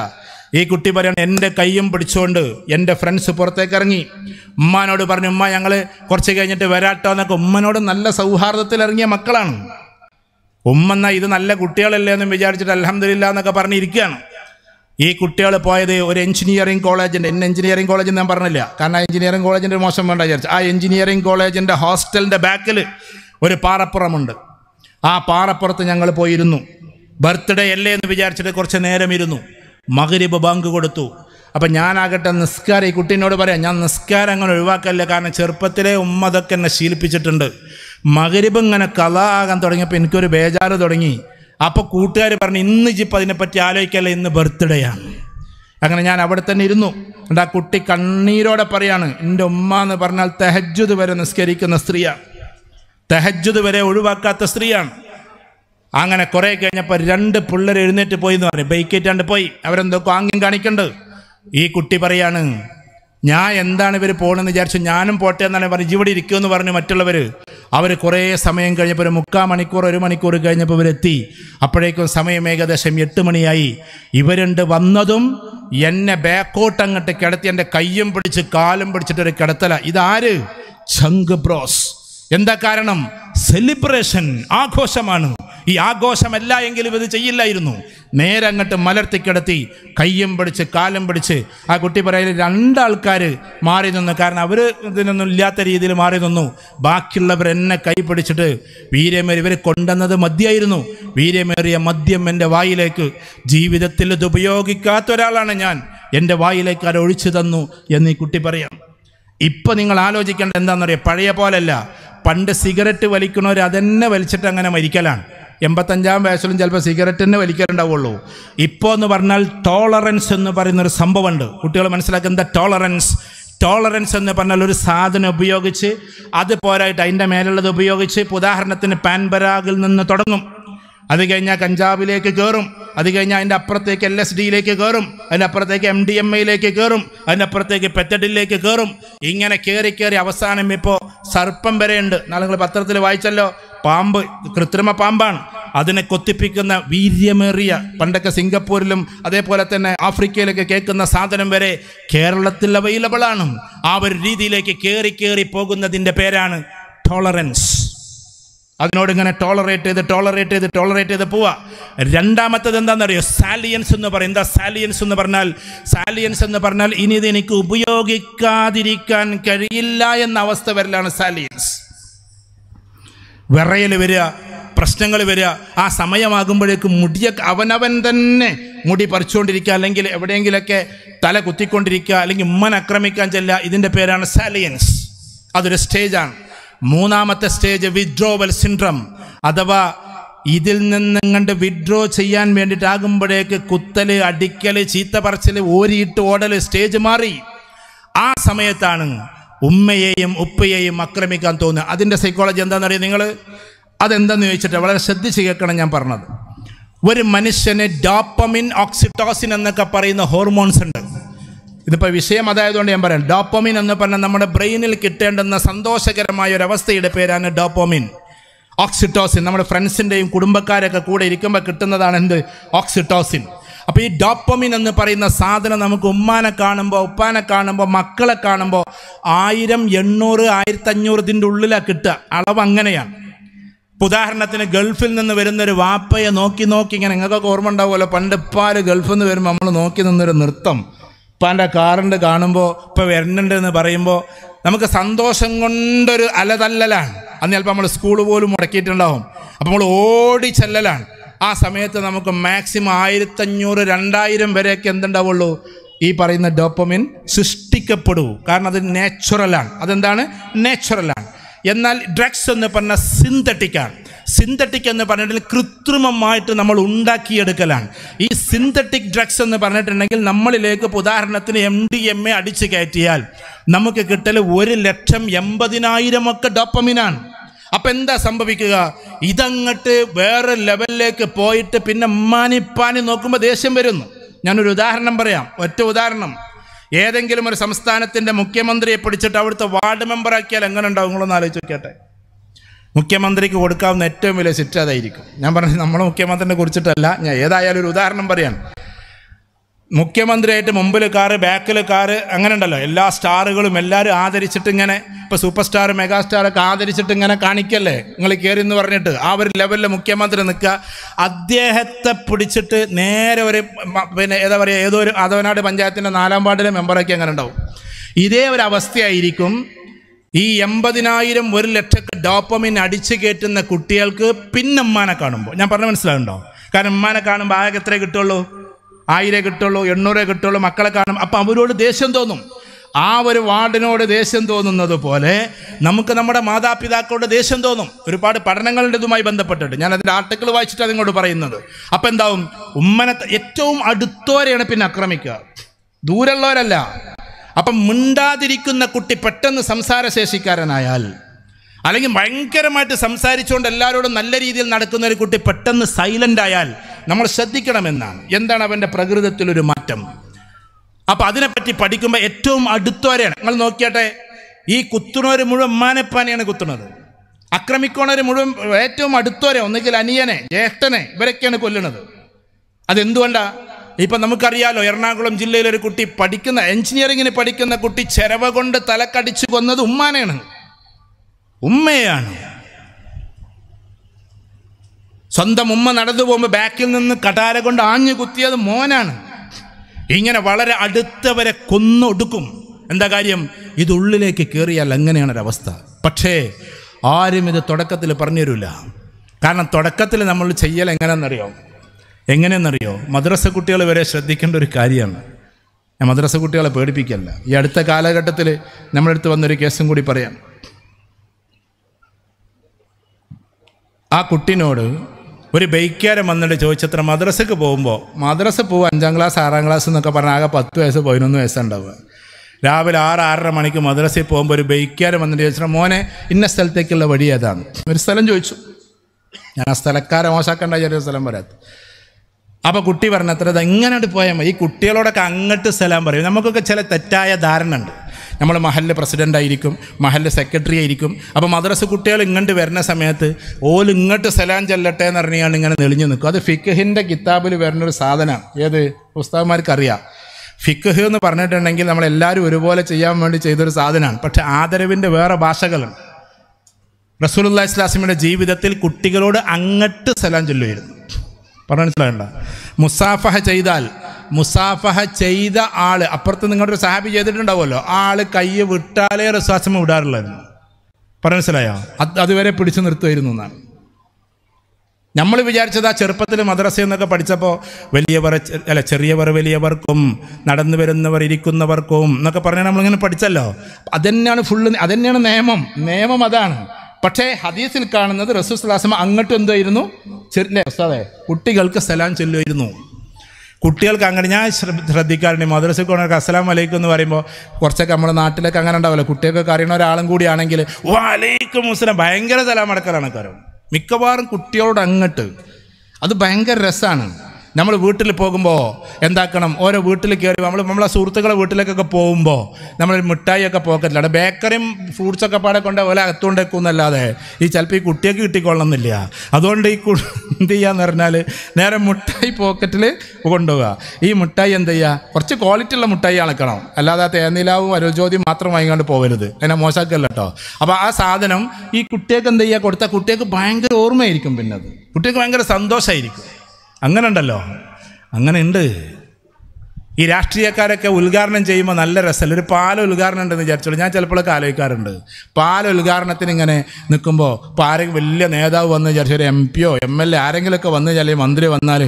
ഈ കുട്ടി പറയണം എൻ്റെ കൈയും പിടിച്ചുകൊണ്ട് എൻ്റെ ഫ്രണ്ട്സ് പുറത്തേക്ക് ഇറങ്ങി ഉമ്മാനോട് പറഞ്ഞു ഉമ്മ ഞങ്ങൾ കുറച്ച് കഴിഞ്ഞിട്ട് വരാട്ടോ എന്നൊക്കെ ഉമ്മനോട് നല്ല സൗഹാർദ്ദത്തിൽ ഇറങ്ങിയ മക്കളാണ് ഉമ്മ ഇത് നല്ല കുട്ടികളല്ലേ എന്നും വിചാരിച്ചിട്ട് അലഹമില്ല എന്നൊക്കെ പറഞ്ഞിരിക്കുകയാണ് ഈ കുട്ടികൾ പോയത് ഒരു എഞ്ചിനീയറിംഗ് കോളേജിൻ്റെ എൻ്റെ എഞ്ചിനീയറിംഗ് കോളേജ് ഞാൻ പറഞ്ഞില്ല കാരണം ആ എഞ്ചിനീയറിംഗ് കോളേജിൻ്റെ മോശം വേണ്ട വിചാരിച്ചു ആ എഞ്ചിനീയറിംഗ് കോളേജിൻ്റെ ഹോസ്റ്റലിൻ്റെ ബാക്കിൽ ഒരു പാറപ്പുറമുണ്ട് ആ പാറപ്പുറത്ത് ഞങ്ങൾ പോയിരുന്നു ബർത്ത്ഡേ അല്ലേ എന്ന് വിചാരിച്ചിട്ട് കുറച്ച് നേരം ഇരുന്നു മകരിബ് ബാങ്ക് കൊടുത്തു അപ്പം ഞാനാകട്ടെ നിസ്കാരം ഈ കുട്ടീനോട് പറയാം ഞാൻ നിസ്കാരം അങ്ങനെ ഒഴിവാക്കല്ല കാരണം ചെറുപ്പത്തിലെ ഉമ്മ അതൊക്കെ എന്നെ ശീലിപ്പിച്ചിട്ടുണ്ട് മകരിബ് ഇങ്ങനെ കല ആകാൻ തുടങ്ങിയപ്പോൾ എനിക്കൊരു ബേജാറ് തുടങ്ങി അപ്പോൾ കൂട്ടുകാർ പറഞ്ഞു ഇന്ന് ജിപ്പ് അതിനെപ്പറ്റി ആലോചിക്കല്ല ഇന്ന് ബർത്ത്ഡേയാണ് അങ്ങനെ ഞാൻ അവിടെ തന്നെ ഇരുന്നു എന്നിട്ട് ആ കുട്ടി കണ്ണീരോടെ പറയാണ് എൻ്റെ ഉമ്മ എന്ന് പറഞ്ഞാൽ തെഹജ്ജുദ് വരെ നിസ്കരിക്കുന്ന സ്ത്രീയാണ് തെഹജ്ജുദ് വരെ ഒഴിവാക്കാത്ത സ്ത്രീയാണ് അങ്ങനെ കുറേ കഴിഞ്ഞപ്പോൾ രണ്ട് പിള്ളേർ എഴുന്നേറ്റ് പോയി എന്ന് പറഞ്ഞു ബൈക്കേറ്റാണ്ട് പോയി അവരെന്തൊക്കെ ആംഗ്യം കാണിക്കണ്ട് ഈ കുട്ടി പറയാണ് ഞാൻ എന്താണ് ഇവർ പോകണമെന്ന് വിചാരിച്ചു ഞാനും പോട്ടെ എന്നാണ് പറഞ്ഞു ഇവിടെ ഇരിക്കുമെന്ന് പറഞ്ഞു മറ്റുള്ളവർ അവർ കുറേ സമയം കഴിഞ്ഞപ്പോൾ ഒരു മുക്കാൽ മണിക്കൂർ ഒരു മണിക്കൂർ കഴിഞ്ഞപ്പോൾ ഇവരെത്തി അപ്പോഴേക്കും സമയം ഏകദേശം എട്ട് മണിയായി ഇവരുണ്ട് വന്നതും എന്നെ ബാക്കോട്ട് അങ്ങോട്ട് കിടത്തി എൻ്റെ കയ്യും പിടിച്ച് കാലും പിടിച്ചിട്ടൊരു കിടത്തല ഇതാര് ചങ്ക് ബ്രോസ് എന്താ കാരണം സെലിബ്രേഷൻ ആഘോഷമാണ് ഈ ആഘോഷമല്ല എങ്കിലും ഇത് ചെയ്യില്ലായിരുന്നു നേരെ അങ്ങോട്ട് മലർത്തിക്കിടത്തി കയ്യും പിടിച്ച് കാലും പിടിച്ച് ആ കുട്ടി പറയൽ രണ്ടാൾക്കാർ മാറി നിന്നു കാരണം അവർ ഇതിനൊന്നും ഇല്ലാത്ത രീതിയിൽ മാറി നിന്നു ബാക്കിയുള്ളവർ എന്നെ കൈ പിടിച്ചിട്ട് വീര്യമേറി ഇവർ കൊണ്ടുവന്നത് മദ്യമായിരുന്നു വീര്യമേറിയ മദ്യം എൻ്റെ വായിലേക്ക് ജീവിതത്തിൽ ഇത് ഉപയോഗിക്കാത്ത ഒരാളാണ് ഞാൻ എൻ്റെ വായിലേക്ക് അവരൊഴിച്ചു തന്നു എന്ന് ഈ കുട്ടി പറയാം ഇപ്പം നിങ്ങൾ ആലോചിക്കേണ്ടത് എന്താണെന്നറിയാം പഴയ പോലല്ല പണ്ട് സിഗരറ്റ് വലിക്കുന്നവർ അതെന്നെ വലിച്ചിട്ട് അങ്ങനെ മരിക്കലാണ് എൺപത്തഞ്ചാം വയസ്സിലും ചിലപ്പോൾ സിഗരറ്റ് തന്നെ വലിക്കാറുണ്ടാവുള്ളൂ ഇപ്പോൾ എന്ന് പറഞ്ഞാൽ ടോളറൻസ് എന്ന് പറയുന്നൊരു സംഭവമുണ്ട് കുട്ടികൾ മനസ്സിലാക്കുന്ന ടോളറൻസ് ടോളറൻസ് എന്ന് പറഞ്ഞാൽ ഒരു സാധനം ഉപയോഗിച്ച് അത് പോരായിട്ട് അതിൻ്റെ മേലുള്ളത് ഉപയോഗിച്ച് ഉദാഹരണത്തിന് പാൻപരാഗിൽ നിന്ന് തുടങ്ങും അത് കഴിഞ്ഞാൽ കഞ്ചാവിലേക്ക് കയറും അത് കഴിഞ്ഞാൽ അതിൻ്റെ അപ്പുറത്തേക്ക് എൽ എസ് ഡിയിലേക്ക് കയറും അതിനപ്പുറത്തേക്ക് എം ഡി എം എയിലേക്ക് കയറും അതിനപ്പുറത്തേക്ക് പെറ്റഡിലേക്ക് കയറും ഇങ്ങനെ കയറി കയറി അവസാനം ഇപ്പോൾ സർപ്പം വരെയുണ്ട് നാളെ നിങ്ങൾ പത്രത്തിൽ വായിച്ചല്ലോ പാമ്പ് കൃത്രിമ പാമ്പാണ് അതിനെ കൊത്തിപ്പിക്കുന്ന വീര്യമേറിയ പണ്ടൊക്കെ സിംഗപ്പൂരിലും അതേപോലെ തന്നെ ആഫ്രിക്കയിലൊക്കെ കേൾക്കുന്ന സാധനം വരെ കേരളത്തിൽ അവൈലബിൾ ആണ് ആ ഒരു രീതിയിലേക്ക് കയറി കയറി പോകുന്നതിൻ്റെ പേരാണ് ടോളറൻസ് അതിനോട് ഇങ്ങനെ ടോളറേറ്റ് ചെയ്ത് ടോളറേറ്റ് ചെയ്ത് ടോളറേറ്റ് ചെയ്ത് പോവാ രണ്ടാമത്തത് എന്താണെന്നറിയോ സാലിയൻസ് എന്ന് പറയും എന്താ സാലിയൻസ് എന്ന് പറഞ്ഞാൽ സാലിയൻസ് എന്ന് പറഞ്ഞാൽ ഇനി ഇത് എനിക്ക് ഉപയോഗിക്കാതിരിക്കാൻ കഴിയില്ല എന്ന അവസ്ഥ വരലാണ് സാലിയൻസ് വിറയൽ വരിക പ്രശ്നങ്ങൾ വരിക ആ സമയമാകുമ്പോഴേക്കും മുടിയ അവനവൻ തന്നെ മുടി പറിച്ചുകൊണ്ടിരിക്കുക അല്ലെങ്കിൽ എവിടെയെങ്കിലൊക്കെ തല കുത്തിക്കൊണ്ടിരിക്കുക അല്ലെങ്കിൽ ഉമ്മൻ ആക്രമിക്കാൻ ചെല്ലുക ഇതിൻ്റെ പേരാണ് സാലിയൻസ് അതൊരു സ്റ്റേജാണ് മൂന്നാമത്തെ സ്റ്റേജ് വിഡ്രോവൽ സിൻഡ്രം അഥവാ ഇതിൽ നിന്നങ്ങണ്ട് വിഡ്രോ ചെയ്യാൻ വേണ്ടിയിട്ടാകുമ്പോഴേക്ക് കുത്തൽ അടിക്കൽ ചീത്ത പറച്ചിൽ ഓരിയിട്ട് ഓടൽ സ്റ്റേജ് മാറി ആ സമയത്താണ് ഉമ്മയെയും ഉപ്പയെയും ആക്രമിക്കാൻ തോന്നുന്നത് അതിൻ്റെ സൈക്കോളജി അറിയാം നിങ്ങൾ അതെന്താണെന്ന് ചോദിച്ചിട്ട് വളരെ ശ്രദ്ധിച്ച് കേൾക്കണം ഞാൻ പറഞ്ഞത് ഒരു മനുഷ്യന് ഡോപ്പമിൻ ഓക്സിറ്റോസിൻ എന്നൊക്കെ പറയുന്ന ഹോർമോൺസ് ഉണ്ട് ഇതിപ്പോൾ വിഷയം അതായതുകൊണ്ട് ഞാൻ പറയാം ഡോപ്പോമിൻ എന്ന് പറഞ്ഞാൽ നമ്മുടെ ബ്രെയിനിൽ കിട്ടേണ്ടുന്ന സന്തോഷകരമായ ഒരു അവസ്ഥയുടെ പേരാണ് ഡോപ്പോമിൻ ഓക്സിറ്റോസിൻ നമ്മുടെ ഫ്രണ്ട്സിൻ്റെയും കുടുംബക്കാരൊക്കെ കൂടെ ഇരിക്കുമ്പോൾ കിട്ടുന്നതാണ് എന്ത് ഓക്സിറ്റോസിൻ അപ്പോൾ ഈ ഡോപ്പോമിൻ എന്ന് പറയുന്ന സാധനം നമുക്ക് ഉമ്മാനെ കാണുമ്പോൾ ഉപ്പാനെ കാണുമ്പോൾ മക്കളെ കാണുമ്പോൾ ആയിരം എണ്ണൂറ് ആയിരത്തഞ്ഞൂറ് ഇതിൻ്റെ ഉള്ളിലാണ് കിട്ടുക അളവ് അങ്ങനെയാണ് ഇപ്പോൾ ഉദാഹരണത്തിന് ഗൾഫിൽ നിന്ന് വരുന്നൊരു വാപ്പയെ നോക്കി നോക്കി ഇങ്ങനെ നിങ്ങൾക്കൊക്കെ ഓർമ്മ ഉണ്ടാവുമല്ലോ പണ്ട് ഇപ്പാൽ ഗൾഫിൽ നിന്ന് വരുമ്പോൾ നമ്മൾ നോക്കി നിന്നൊരു നൃത്തം എൻ്റെ കാറുണ്ട് കാണുമ്പോൾ ഇപ്പോൾ വരുന്നുണ്ട് എന്ന് പറയുമ്പോൾ നമുക്ക് സന്തോഷം കൊണ്ടൊരു അലതല്ലലാണ് അന്ന് ചിലപ്പോൾ നമ്മൾ സ്കൂൾ പോലും മുടക്കിയിട്ടുണ്ടാവും അപ്പോൾ നമ്മൾ ഓടി ചെല്ലലാണ് ആ സമയത്ത് നമുക്ക് മാക്സിമം ആയിരത്തഞ്ഞൂറ് രണ്ടായിരം വരെയൊക്കെ എന്തുണ്ടാവുള്ളൂ ഈ പറയുന്ന ഡോപ്പമിൻ സൃഷ്ടിക്കപ്പെടൂ കാരണം അത് നാച്ചുറലാണ് അതെന്താണ് നാച്ചുറലാണ് എന്നാൽ ഡ്രഗ്സ് എന്ന് പറഞ്ഞാൽ സിന്തറ്റിക്കാണ് സിന്തറ്റിക് എന്ന് പറഞ്ഞിട്ടുണ്ടെങ്കിൽ കൃത്രിമമായിട്ട് നമ്മൾ ഉണ്ടാക്കിയെടുക്കലാണ് ഈ സിന്തറ്റിക് ഡ്രഗ്സ് എന്ന് പറഞ്ഞിട്ടുണ്ടെങ്കിൽ നമ്മളിലേക്ക് ഉദാഹരണത്തിന് എം ഡി എം എ അടിച്ച് കയറ്റിയാൽ നമുക്ക് കിട്ടൽ ഒരു ലക്ഷം എൺപതിനായിരമൊക്കെ ഡോപ്പമിനാണ് അപ്പം എന്താ സംഭവിക്കുക ഇതങ്ങട്ട് വേറെ ലെവലിലേക്ക് പോയിട്ട് പിന്നെ മാനിപ്പാനി നോക്കുമ്പോൾ ദേഷ്യം വരുന്നു ഞാനൊരു ഉദാഹരണം പറയാം ഒറ്റ ഉദാഹരണം ഏതെങ്കിലും ഒരു സംസ്ഥാനത്തിൻ്റെ മുഖ്യമന്ത്രിയെ പിടിച്ചിട്ട് അവിടുത്തെ വാർഡ് മെമ്പറാക്കിയാൽ എങ്ങനെ ഉണ്ടാവും നിങ്ങളൊന്ന് ആലോചിച്ച് നോക്കട്ടെ മുഖ്യമന്ത്രിക്ക് കൊടുക്കാവുന്ന ഏറ്റവും വലിയ സിറ്റ് അതായിരിക്കും ഞാൻ പറഞ്ഞത് നമ്മൾ മുഖ്യമന്ത്രിനെ കുറിച്ചിട്ടല്ല ഞാൻ ഏതായാലും ഒരു ഉദാഹരണം പറയാം മുഖ്യമന്ത്രിയായിട്ട് മുമ്പിൽ കാറ് ബാക്കിൽ കാറ് അങ്ങനെ ഉണ്ടല്ലോ എല്ലാ സ്റ്റാറുകളും എല്ലാവരും ആദരിച്ചിട്ട് ഇങ്ങനെ ഇപ്പോൾ സൂപ്പർ സ്റ്റാർ മെഗാ സ്റ്റാറൊക്കെ ആദരിച്ചിട്ട് ഇങ്ങനെ കാണിക്കല്ലേ നിങ്ങൾ കയറി എന്ന് പറഞ്ഞിട്ട് ആ ഒരു ലെവലിൽ മുഖ്യമന്ത്രി നിൽക്കുക അദ്ദേഹത്തെ പിടിച്ചിട്ട് നേരെ ഒരു പിന്നെ ഏതാ പറയുക ഏതോ ഒരു അതവനാട് പഞ്ചായത്തിൻ്റെ നാലാം വാർഡിലെ മെമ്പറൊക്കെ അങ്ങനെ ഉണ്ടാവും ഇതേ ഒരു അവസ്ഥയായിരിക്കും ഈ എൺപതിനായിരം ഒരു ലക്ഷക്ക് ഡോപ്പമിൻ അടിച്ചു കയറ്റുന്ന കുട്ടികൾക്ക് പിന്നെ ഉമ്മാനെ കാണുമ്പോൾ ഞാൻ പറഞ്ഞ മനസ്സിലാകുന്നുണ്ടോ കാരണം ഉമ്മാനെ കാണുമ്പോൾ ആകെ എത്രേ കിട്ടുള്ളൂ ആയിരം കിട്ടുള്ളൂ എണ്ണൂറേ കിട്ടുള്ളൂ മക്കളെ കാണും അപ്പം അവരോട് ദേഷ്യം തോന്നും ആ ഒരു വാർഡിനോട് ദേഷ്യം തോന്നുന്നത് പോലെ നമുക്ക് നമ്മുടെ മാതാപിതാക്കളോട് ദേഷ്യം തോന്നും ഒരുപാട് പഠനങ്ങളുടെ ഇതുമായി ബന്ധപ്പെട്ടിട്ട് ഞാൻ അതിൻ്റെ ആർട്ടിക്കിൾ വായിച്ചിട്ടാണ് നിങ്ങളോട് പറയുന്നത് അപ്പം എന്താവും ഉമ്മനെ ഏറ്റവും അടുത്തോരെയാണ് പിന്നെ ആക്രമിക്കുക ദൂരമുള്ളവരല്ല അപ്പം മിണ്ടാതിരിക്കുന്ന കുട്ടി പെട്ടെന്ന് സംസാരശേഷിക്കാരനായാൽ അല്ലെങ്കിൽ ഭയങ്കരമായിട്ട് സംസാരിച്ചുകൊണ്ട് എല്ലാവരോടും നല്ല രീതിയിൽ നടക്കുന്ന ഒരു കുട്ടി പെട്ടെന്ന് സൈലൻ്റ് ആയാൽ നമ്മൾ ശ്രദ്ധിക്കണമെന്നാണ് എന്താണ് അവൻ്റെ പ്രകൃതത്തിലൊരു മാറ്റം അപ്പോൾ അതിനെപ്പറ്റി പഠിക്കുമ്പോൾ ഏറ്റവും അടുത്തവരെയാണ് നിങ്ങൾ നോക്കിയാട്ടെ ഈ കുത്തുണവർ മുഴുവൻ മാനപ്പാനെയാണ് കുത്തുന്നത് അക്രമിക്കുന്നവർ മുഴുവൻ ഏറ്റവും അടുത്തവരെ ഒന്നുകിൽ അനിയനെ ജ്യേഷ്ഠനെ ഇവരൊക്കെയാണ് കൊല്ലുന്നത് അതെന്തുകൊണ്ടാണ് ഇപ്പം നമുക്കറിയാലോ എറണാകുളം ജില്ലയിലൊരു കുട്ടി പഠിക്കുന്ന എൻജിനീയറിങ്ങിന് പഠിക്കുന്ന കുട്ടി ചെരവ കൊണ്ട് തലക്കടിച്ചു കൊന്നത് ഉമ്മാനെയാണ് ഉമ്മയാണ് സ്വന്തം ഉമ്മ നടന്നു പോകുമ്പോൾ ബാക്കിൽ നിന്ന് കടാര കൊണ്ട് ആഞ്ഞു കുത്തിയത് മോനാണ് ഇങ്ങനെ വളരെ അടുത്തവരെ കൊന്നൊടുക്കും എന്താ കാര്യം ഇത് ഉള്ളിലേക്ക് കയറിയാൽ അങ്ങനെയാണ് ഒരവസ്ഥ പക്ഷേ ആരും ഇത് തുടക്കത്തിൽ പറഞ്ഞു തരില്ല കാരണം തുടക്കത്തിൽ നമ്മൾ ചെയ്യൽ എങ്ങനെയാണെന്നറിയാം എങ്ങനെയെന്നറിയോ മദ്രസ കുട്ടികൾ വരെ ശ്രദ്ധിക്കേണ്ട ഒരു കാര്യമാണ് ഞാൻ മദ്രസ കുട്ടികളെ പേടിപ്പിക്കല്ല ഈ അടുത്ത കാലഘട്ടത്തിൽ നമ്മുടെ അടുത്ത് വന്നൊരു കേസും കൂടി പറയാം ആ കുട്ടിനോട് ഒരു ബൈക്കാരൻ വന്നിട്ട് ചോദിച്ചത്ര മദ്രസക്ക് പോകുമ്പോൾ മദ്രസ പോകുക അഞ്ചാം ക്ലാസ് ആറാം ക്ലാസ് എന്നൊക്കെ പറഞ്ഞാൽ ആകെ പത്ത് വയസ്സ് പതിനൊന്ന് വയസ്സുണ്ടാവുക രാവിലെ ആറ് ആറര മണിക്ക് മദ്രസയിൽ പോകുമ്പോൾ ഒരു ബൈക്കാരൻ വന്നിട്ട് ചോദിച്ചാൽ മോനെ ഇന്ന സ്ഥലത്തേക്കുള്ള വഴി ഏതാണ് ഒരു സ്ഥലം ചോദിച്ചു ഞാൻ ആ സ്ഥലക്കാരെ മോശാക്കേണ്ട ചെറിയ സ്ഥലം വരാത്ത അപ്പോൾ കുട്ടി പറഞ്ഞത്ര ഇങ്ങനെ പോയാൽ മതി ഈ കുട്ടികളോടൊക്കെ അങ്ങോട്ട് സ്ഥലം പറയും നമുക്കൊക്കെ ചില തെറ്റായ ധാരണ ഉണ്ട് നമ്മൾ മഹല്ല് പ്രസിഡൻ്റ് ആയിരിക്കും മഹല്ല് സെക്രട്ടറി ആയിരിക്കും അപ്പോൾ മദ്രസ കുട്ടികൾ ഇങ്ങോട്ട് വരുന്ന സമയത്ത് ഓൽ ഇങ്ങോട്ട് സലാം ചെല്ലട്ടെ എന്ന് പറഞ്ഞാണ് ഇങ്ങനെ നെളിഞ്ഞു നിൽക്കും അത് ഫിഖഹിൻ്റെ കിതാബിൽ വരുന്നൊരു സാധനമാണ് ഏത് പുസ്തകന്മാർക്കറിയാം ഫിഖ് എന്ന് പറഞ്ഞിട്ടുണ്ടെങ്കിൽ നമ്മളെല്ലാവരും ഒരുപോലെ ചെയ്യാൻ വേണ്ടി ചെയ്തൊരു സാധനമാണ് പക്ഷെ ആദരവിൻ്റെ വേറെ ഭാഷകളുണ്ട് റസൂൽ അള്ളാഹ് ഇസ്ലാസിമിയുടെ ജീവിതത്തിൽ കുട്ടികളോട് അങ്ങോട്ട് സലാം ചൊല്ലുമായിരുന്നു പറഞ്ഞു മനസ്സിലാകണ്ട മുസാഫഹ ചെയ്താൽ മുസാഫഹ ചെയ്ത ആൾ അപ്പുറത്ത് നിങ്ങളുടെ സഹാബി ചെയ്തിട്ടുണ്ടാവുമല്ലോ ആ ആള് കയ്യ് വിട്ടാലേ റസാസമ വിടാറുള്ളായിരുന്നു പറഞ്ഞു മനസ്സിലായോ അത് അതുവരെ പിടിച്ചു നിർത്തുമായിരുന്നു എന്നാണ് നമ്മൾ വിചാരിച്ചത് ആ ചെറുപ്പത്തിൽ മദ്രസ എന്നൊക്കെ പഠിച്ചപ്പോൾ വലിയവർ അല്ല ചെറിയവർ വലിയവർക്കും നടന്നു വരുന്നവർ ഇരിക്കുന്നവർക്കും എന്നൊക്കെ പറഞ്ഞാൽ നമ്മളിങ്ങനെ പഠിച്ചല്ലോ അതന്നെയാണ് ഫുള്ള് അതന്നെയാണ് നിയമം നിയമം അതാണ് പക്ഷേ ഹദീസിൽ കാണുന്നത് റസൂസ് സ്വലാസ്മ അങ്ങോട്ടും എന്തായിരുന്നു ചെറിയ ഉസ്താദേ കുട്ടികൾക്ക് സലാം ചൊല്ലുമായിരുന്നു കുട്ടികൾക്ക് അങ്ങനെ ഞാൻ ശ്രദ്ധിക്കാറുണ്ട് മദ്രസയിൽ കോണർക്ക് അസ്സലാം വലൈക്കും എന്ന് പറയുമ്പോൾ കുറച്ചൊക്കെ നമ്മുടെ നാട്ടിലൊക്കെ അങ്ങനെ ഉണ്ടാവില്ല കുട്ടികൾക്കൊക്കെ അറിയണ ഒരാളും കൂടിയാണെങ്കിൽ വലൈക്കും മുസ്ലിം ഭയങ്കര സലാം അടക്കലാണ് കാര്യം മിക്കവാറും കുട്ടികളോട് അങ്ങോട്ട് അത് ഭയങ്കര രസമാണ് നമ്മൾ വീട്ടിൽ പോകുമ്പോൾ എന്താക്കണം ഓരോ വീട്ടിൽ കയറി നമ്മൾ നമ്മളെ സുഹൃത്തുക്കളെ വീട്ടിലേക്കൊക്കെ പോകുമ്പോൾ നമ്മൾ മിഠായിയൊക്കെ പോക്കറ്റില്ല അവിടെ ബേക്കറിയും ഫ്രൂട്ട്സൊക്കെ പാടെ കൊണ്ട് ഓല അകത്തുകൊണ്ട് ഈ ചിലപ്പോൾ ഈ കുട്ടിയൊക്കെ കിട്ടിക്കൊള്ളണമെന്നില്ല അതുകൊണ്ട് ഈ എന്ത് ചെയ്യാന്ന് പറഞ്ഞാൽ നേരെ മിഠായി പോക്കറ്റിൽ കൊണ്ടുപോവുക ഈ മിഠായി എന്ത് ചെയ്യുക കുറച്ച് ക്വാളിറ്റി ഉള്ള മിഠായി അളക്കണം അല്ലാതെ തേനിലാവും അരുജ്യോതി മാത്രം വാങ്ങിക്കൊണ്ട് പോകരുത് അതിനെ മോശമാക്കല്ല കേട്ടോ അപ്പോൾ ആ സാധനം ഈ കുട്ടിയൊക്കെ എന്ത് ചെയ്യുക കൊടുത്താൽ കുട്ടികൾക്ക് ഭയങ്കര ഓർമ്മയായിരിക്കും പിന്നെ അത് കുട്ടികൾക്ക് ഭയങ്കര സന്തോഷമായിരിക്കും അങ്ങനെ ഉണ്ടല്ലോ അങ്ങനെ ഉണ്ട് ഈ രാഷ്ട്രീയക്കാരൊക്കെ ഉദ്ഘാടനം ചെയ്യുമ്പോൾ നല്ല രസമല്ല ഒരു പാല ഉദ്ഘാടനം ഉണ്ടെന്ന് വിചാരിച്ചോളൂ ഞാൻ ചിലപ്പോഴൊക്കെ ആലോചിക്കാറുണ്ട് പാല ഉദ്ഘാടനത്തിന് ഇങ്ങനെ നിൽക്കുമ്പോൾ ഇപ്പോൾ ആരെങ്കിലും വലിയ നേതാവ് വന്ന് വിചാരിച്ചു ഒരു എം പിയോ എം എൽ എ ആരെങ്കിലുമൊക്കെ വന്ന് അല്ലെങ്കിൽ മന്ത്രി വന്നാൽ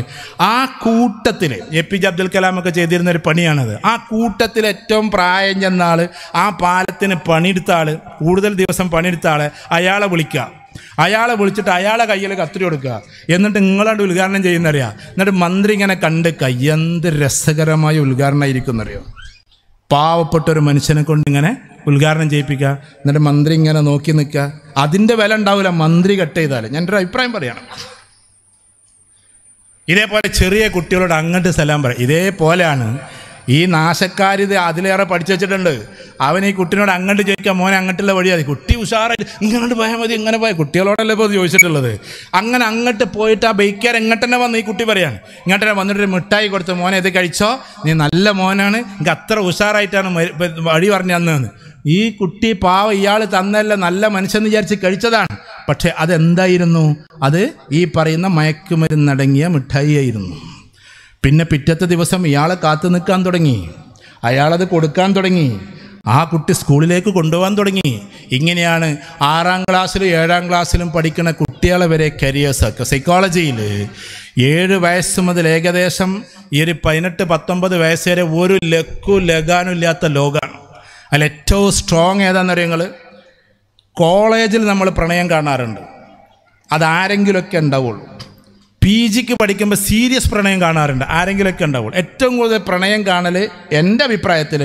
ആ കൂട്ടത്തിൽ എ പി ജെ അബ്ദുൽ കലാമൊക്കെ ചെയ്തിരുന്ന ഒരു പണിയാണത് ആ കൂട്ടത്തിൽ ഏറ്റവും പ്രായം ചെന്ന ആൾ ആ പാലത്തിന് പണിയെടുത്ത ആൾ കൂടുതൽ ദിവസം പണിയെടുത്ത ആൾ അയാളെ വിളിക്കുക അയാളെ വിളിച്ചിട്ട് അയാളെ കയ്യിൽ കത്തിരി കൊടുക്കുക എന്നിട്ട് നിങ്ങളാണ്ട് ഉദ്ഘാടനം ചെയ്യുന്നറിയാം എന്നിട്ട് മന്ത്രി ഇങ്ങനെ കണ്ട് എന്ത് രസകരമായ ഉദ്ഘാടനമായിരിക്കും എന്നറിയോ പാവപ്പെട്ട ഒരു മനുഷ്യനെ കൊണ്ട് ഇങ്ങനെ ഉദ്ഘാടനം ചെയ്യിപ്പിക്കുക എന്നിട്ട് മന്ത്രി ഇങ്ങനെ നോക്കി നിൽക്കുക അതിൻ്റെ വില ഉണ്ടാവില്ല മന്ത്രി കട്ട് ചെയ്താൽ ഞാൻ ഒരു അഭിപ്രായം പറയണം ഇതേപോലെ ചെറിയ കുട്ടികളോട് അങ്ങോട്ട് സലാം പറയാം ഇതേപോലെയാണ് ഈ നാശക്കാരിത് അതിലേറെ പഠിച്ചു വെച്ചിട്ടുണ്ട് അവൻ ഈ കുട്ടിനോട് അങ്ങോട്ട് ചോദിക്കാൻ മോനെ അങ്ങോട്ടുള്ള വഴിയാതി കുട്ടി ഉഷാറായിട്ട് ഇങ്ങോട്ട് പോയാൽ മതി ഇങ്ങനെ പോയാൽ കുട്ടികളോടല്ലേ ഇപ്പോൾ ചോദിച്ചിട്ടുള്ളത് അങ്ങനെ അങ്ങോട്ട് പോയിട്ട് ആ ബൈക്കാർ എങ്ങോട്ട് തന്നെ വന്ന് ഈ കുട്ടി പറയാണ് ഇങ്ങോട്ട് തന്നെ വന്നിട്ടൊരു മിഠായി കൊടുത്ത് മോനെ ഇത് കഴിച്ചോ നീ നല്ല മോനാണ് എനിക്ക് അത്ര ഉഷാറായിട്ടാണ് വഴി പറഞ്ഞു തന്നതെന്ന് ഈ കുട്ടി പാവ ഇയാൾ തന്നല്ല നല്ല മനുഷ്യൻ വിചാരിച്ച് കഴിച്ചതാണ് പക്ഷേ അതെന്തായിരുന്നു അത് ഈ പറയുന്ന മയക്കുമരുന്നടങ്ങിയ മിഠായി ആയിരുന്നു പിന്നെ പിറ്റത്തെ ദിവസം ഇയാളെ കാത്തു നിൽക്കാൻ തുടങ്ങി അയാളത് കൊടുക്കാൻ തുടങ്ങി ആ കുട്ടി സ്കൂളിലേക്ക് കൊണ്ടുപോകാൻ തുടങ്ങി ഇങ്ങനെയാണ് ആറാം ക്ലാസ്സിലും ഏഴാം ക്ലാസ്സിലും പഠിക്കുന്ന കുട്ടികളെ വരെ കരിയേഴ്സൊക്കെ സൈക്കോളജിയിൽ ഏഴ് വയസ്സ് മുതൽ ഏകദേശം ഈ ഒരു പതിനെട്ട് പത്തൊമ്പത് വയസ്സ് വരെ ഒരു ലക്കു ലഗാനും ഇല്ലാത്ത ലോകമാണ് അതിൽ ഏറ്റവും സ്ട്രോങ് ഏതാണെന്നറിയാം നിങ്ങൾ കോളേജിൽ നമ്മൾ പ്രണയം കാണാറുണ്ട് അതാരെങ്കിലുമൊക്കെ ഉണ്ടാവുള്ളൂ പി ജിക്ക് പഠിക്കുമ്പോൾ സീരിയസ് പ്രണയം കാണാറുണ്ട് ആരെങ്കിലുമൊക്കെ ഉണ്ടാവും ഏറ്റവും കൂടുതൽ പ്രണയം കാണൽ എൻ്റെ അഭിപ്രായത്തിൽ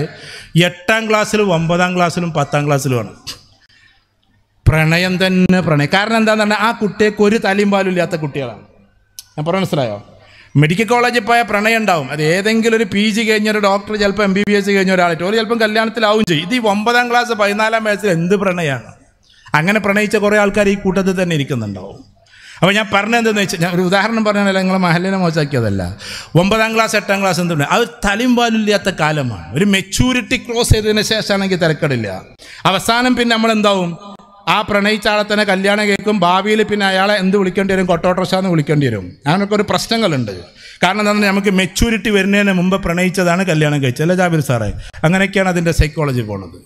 എട്ടാം ക്ലാസ്സിലും ഒമ്പതാം ക്ലാസ്സിലും പത്താം ക്ലാസ്സിലുമാണ് പ്രണയം തന്നെ പ്രണയം കാരണം എന്താണെന്ന് പറഞ്ഞാൽ ആ കുട്ടിയൊക്കെ ഒരു തലയും പാലും ഇല്ലാത്ത കുട്ടികളാണ് ഞാൻ പറഞ്ഞ മനസ്സിലായോ മെഡിക്കൽ കോളേജിൽ പോയാൽ പ്രണയം ഉണ്ടാവും അത് ഏതെങ്കിലും ഒരു പി ജി കഴിഞ്ഞ ഒരു ഡോക്ടർ ചിലപ്പോൾ എം ബി ബി എസ് കഴിഞ്ഞ ഒരാളായിട്ട് ഒരു ചിലപ്പം കല്യാണത്തിലാവും ചെയ്യും ഇത് ഈ ഒമ്പതാം ക്ലാസ് പതിനാലാം വയസ്സിൽ എന്ത് പ്രണയമാണ് അങ്ങനെ പ്രണയിച്ച കുറേ ആൾക്കാർ ഈ കൂട്ടത്തിൽ തന്നെ ഇരിക്കുന്നുണ്ടാവും അപ്പോൾ ഞാൻ എന്താണെന്ന് വെച്ചാൽ ഞാൻ ഒരു ഉദാഹരണം പറഞ്ഞാൽ നിങ്ങളെ മഹലിനെ മോശമാക്കിയതല്ല ഒമ്പതാം ക്ലാസ് എട്ടാം ക്ലാസ് എന്തുണ്ട് അത് തലയും പാലില്ലാത്ത കാലമാണ് ഒരു മെച്യൂരിറ്റി ക്രോസ് ചെയ്തതിന് ശേഷമാണെങ്കിൽ തിരക്കടില്ല അവസാനം പിന്നെ നമ്മൾ എന്താവും ആ പ്രണയിച്ച തന്നെ കല്യാണം കേൾക്കും ഭാവിയിൽ പിന്നെ അയാളെ എന്ത് വിളിക്കേണ്ടി വരും കൊട്ടോട്ടോഷാന്ന് വിളിക്കേണ്ടി വരും അങ്ങനൊക്കെ ഒരു പ്രശ്നങ്ങളുണ്ട് കാരണം എന്താണെന്ന് നമുക്ക് മെച്യൂരിറ്റി വരുന്നതിന് മുമ്പ് പ്രണയിച്ചതാണ് കല്യാണം കഴിച്ചത് അല്ല ജാബിർ സാറേ അങ്ങനെയൊക്കെയാണ് അതിൻ്റെ സൈക്കോളജി പോണത്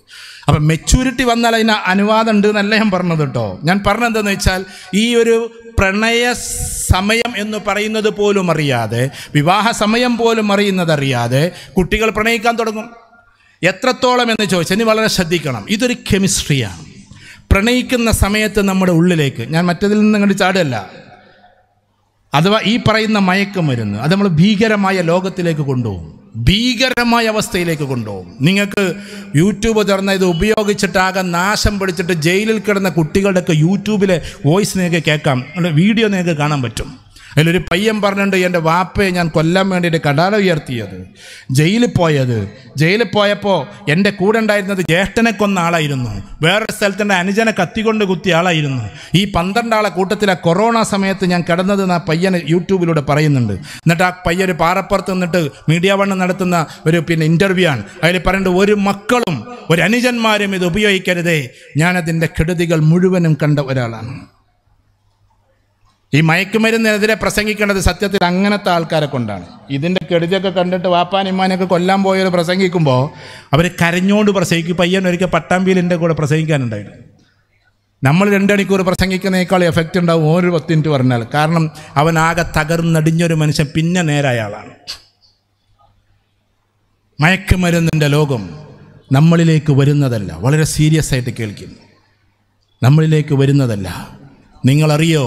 അപ്പം മെച്യൂരിറ്റി വന്നാൽ അതിന് അനുവാദം ഉണ്ട് എന്നല്ല ഞാൻ പറഞ്ഞത് കേട്ടോ ഞാൻ പറഞ്ഞതെന്ന് വെച്ചാൽ ഈ ഒരു പ്രണയ സമയം എന്ന് പറയുന്നത് പോലും അറിയാതെ വിവാഹ സമയം പോലും അറിയുന്നതറിയാതെ കുട്ടികൾ പ്രണയിക്കാൻ തുടങ്ങും എത്രത്തോളം എന്ന് ചോദിച്ചാൽ ഇനി വളരെ ശ്രദ്ധിക്കണം ഇതൊരു കെമിസ്ട്രിയാണ് പ്രണയിക്കുന്ന സമയത്ത് നമ്മുടെ ഉള്ളിലേക്ക് ഞാൻ മറ്റതിൽ നിന്ന് കണ്ട് അഥവാ ഈ പറയുന്ന മയക്കുമരുന്ന് അത് നമ്മൾ ഭീകരമായ ലോകത്തിലേക്ക് കൊണ്ടുപോകും ഭീകരമായ അവസ്ഥയിലേക്ക് കൊണ്ടുപോകും നിങ്ങൾക്ക് യൂട്യൂബ് തുറന്ന ഇത് ഉപയോഗിച്ചിട്ടാകെ നാശം പിടിച്ചിട്ട് ജയിലിൽ കിടന്ന കുട്ടികളുടെയൊക്കെ യൂട്യൂബിലെ വോയിസ് നിങ്ങൾക്ക് കേൾക്കാം വീഡിയോ നിങ്ങൾക്ക് കാണാൻ പറ്റും അതിലൊരു പയ്യൻ പറഞ്ഞിട്ടുണ്ട് എൻ്റെ വാപ്പയെ ഞാൻ കൊല്ലാൻ വേണ്ടിയിട്ട് കടാല ഉയർത്തിയത് ജയിലിൽ പോയത് ജയിലിൽ പോയപ്പോൾ എൻ്റെ കൂടെ ഉണ്ടായിരുന്നത് ജ്യേഷ്ഠനെ കൊന്ന ആളായിരുന്നു വേറൊരു സ്ഥലത്തിൻ്റെ അനുജനെ കത്തിക്കൊണ്ട് കുത്തിയ ആളായിരുന്നു ഈ പന്ത്രണ്ടാളെ കൂട്ടത്തിലെ കൊറോണ സമയത്ത് ഞാൻ കിടന്നത് ആ പയ്യനെ യൂട്യൂബിലൂടെ പറയുന്നുണ്ട് എന്നിട്ട് ആ പയ്യ ഒരു പാറപ്പുറത്ത് നിന്നിട്ട് മീഡിയ വണ്ണ് നടത്തുന്ന ഒരു പിന്നെ ഇൻ്റർവ്യൂ ആണ് അതിൽ പറയുന്നത് ഒരു മക്കളും ഒരു അനുജന്മാരും ഇത് ഉപയോഗിക്കരുതേ ഞാനതിൻ്റെ കെടുതികൾ മുഴുവനും കണ്ട ഒരാളാണ് ഈ മയക്കുമരുന്നിനെതിരെ പ്രസംഗിക്കേണ്ടത് സത്യത്തിൽ അങ്ങനത്തെ ആൾക്കാരെ കൊണ്ടാണ് ഇതിൻ്റെ കെടുതിയൊക്കെ കണ്ടിട്ട് വാപ്പാനിമ്മാനെയൊക്കെ കൊല്ലാൻ പോയവർ പ്രസംഗിക്കുമ്പോൾ അവർ കരഞ്ഞുകൊണ്ട് പ്രസംഗിക്കും പയ്യൻ ഒരിക്കൽ പട്ടാമ്പിയിലിൻ്റെ കൂടെ പ്രസംഗിക്കാനുണ്ടായിരുന്നു നമ്മൾ രണ്ട് മണിക്കൂർ പ്രസംഗിക്കുന്നതിനേക്കാൾ എഫക്റ്റ് ഉണ്ടാവും ഒരു പത്ത് പറഞ്ഞാൽ കാരണം അവൻ ആകെ തകർന്നടിഞ്ഞൊരു മനുഷ്യൻ പിന്നെ നേരായ ആളാണ് മയക്കുമരുന്നിൻ്റെ ലോകം നമ്മളിലേക്ക് വരുന്നതല്ല വളരെ സീരിയസ് ആയിട്ട് കേൾക്കുന്നു നമ്മളിലേക്ക് വരുന്നതല്ല നിങ്ങളറിയോ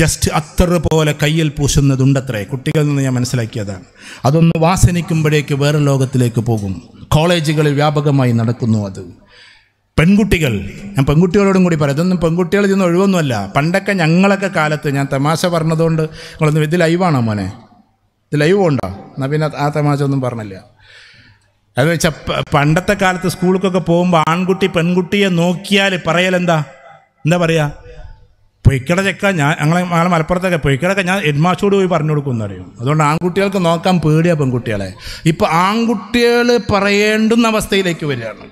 ജസ്റ്റ് അത്തറ് പോലെ കയ്യിൽ പൂശുന്നതുണ്ടത്രേ കുട്ടികളിൽ നിന്ന് ഞാൻ മനസ്സിലാക്കിയതാണ് അതൊന്ന് വാസനിക്കുമ്പോഴേക്ക് വേറെ ലോകത്തിലേക്ക് പോകും കോളേജുകളിൽ വ്യാപകമായി നടക്കുന്നു അത് പെൺകുട്ടികൾ ഞാൻ പെൺകുട്ടികളോടും കൂടി പറയാം ഇതൊന്നും പെൺകുട്ടികളിൽ നിന്ന് ഒഴിവൊന്നുമല്ല പണ്ടൊക്കെ ഞങ്ങളൊക്കെ കാലത്ത് ഞാൻ തമാശ പറഞ്ഞതുകൊണ്ട് നിങ്ങളൊന്നും ഇത് ലൈവാണോ മോനെ ഇത് ലൈവ് ഉണ്ടോ എന്നാൽ പിന്നെ ആ തമാശ ഒന്നും പറഞ്ഞില്ല അത് വെച്ചാൽ പണ്ടത്തെ കാലത്ത് സ്കൂളിലേക്കൊക്കെ പോകുമ്പോൾ ആൺകുട്ടി പെൺകുട്ടിയെ നോക്കിയാൽ പറയലെന്താ എന്താ പറയുക പൊയ്ക്കട ചെക്ക ഞാൻ ഞങ്ങളെ ഞങ്ങളെ മലപ്പുറത്തൊക്കെ പൊയ്ക്കടൊക്കെ ഞാൻ ഹെഡ്മാസ്റ്റോട് പോയി പറഞ്ഞു കൊടുക്കുമെന്ന് അറിയും അതുകൊണ്ട് ആൺകുട്ടികൾക്ക് നോക്കാൻ പേടിയാ പെൺകുട്ടികളെ ഇപ്പം ആൺകുട്ടികൾ പറയേണ്ടുന്ന അവസ്ഥയിലേക്ക് വരികയാണ്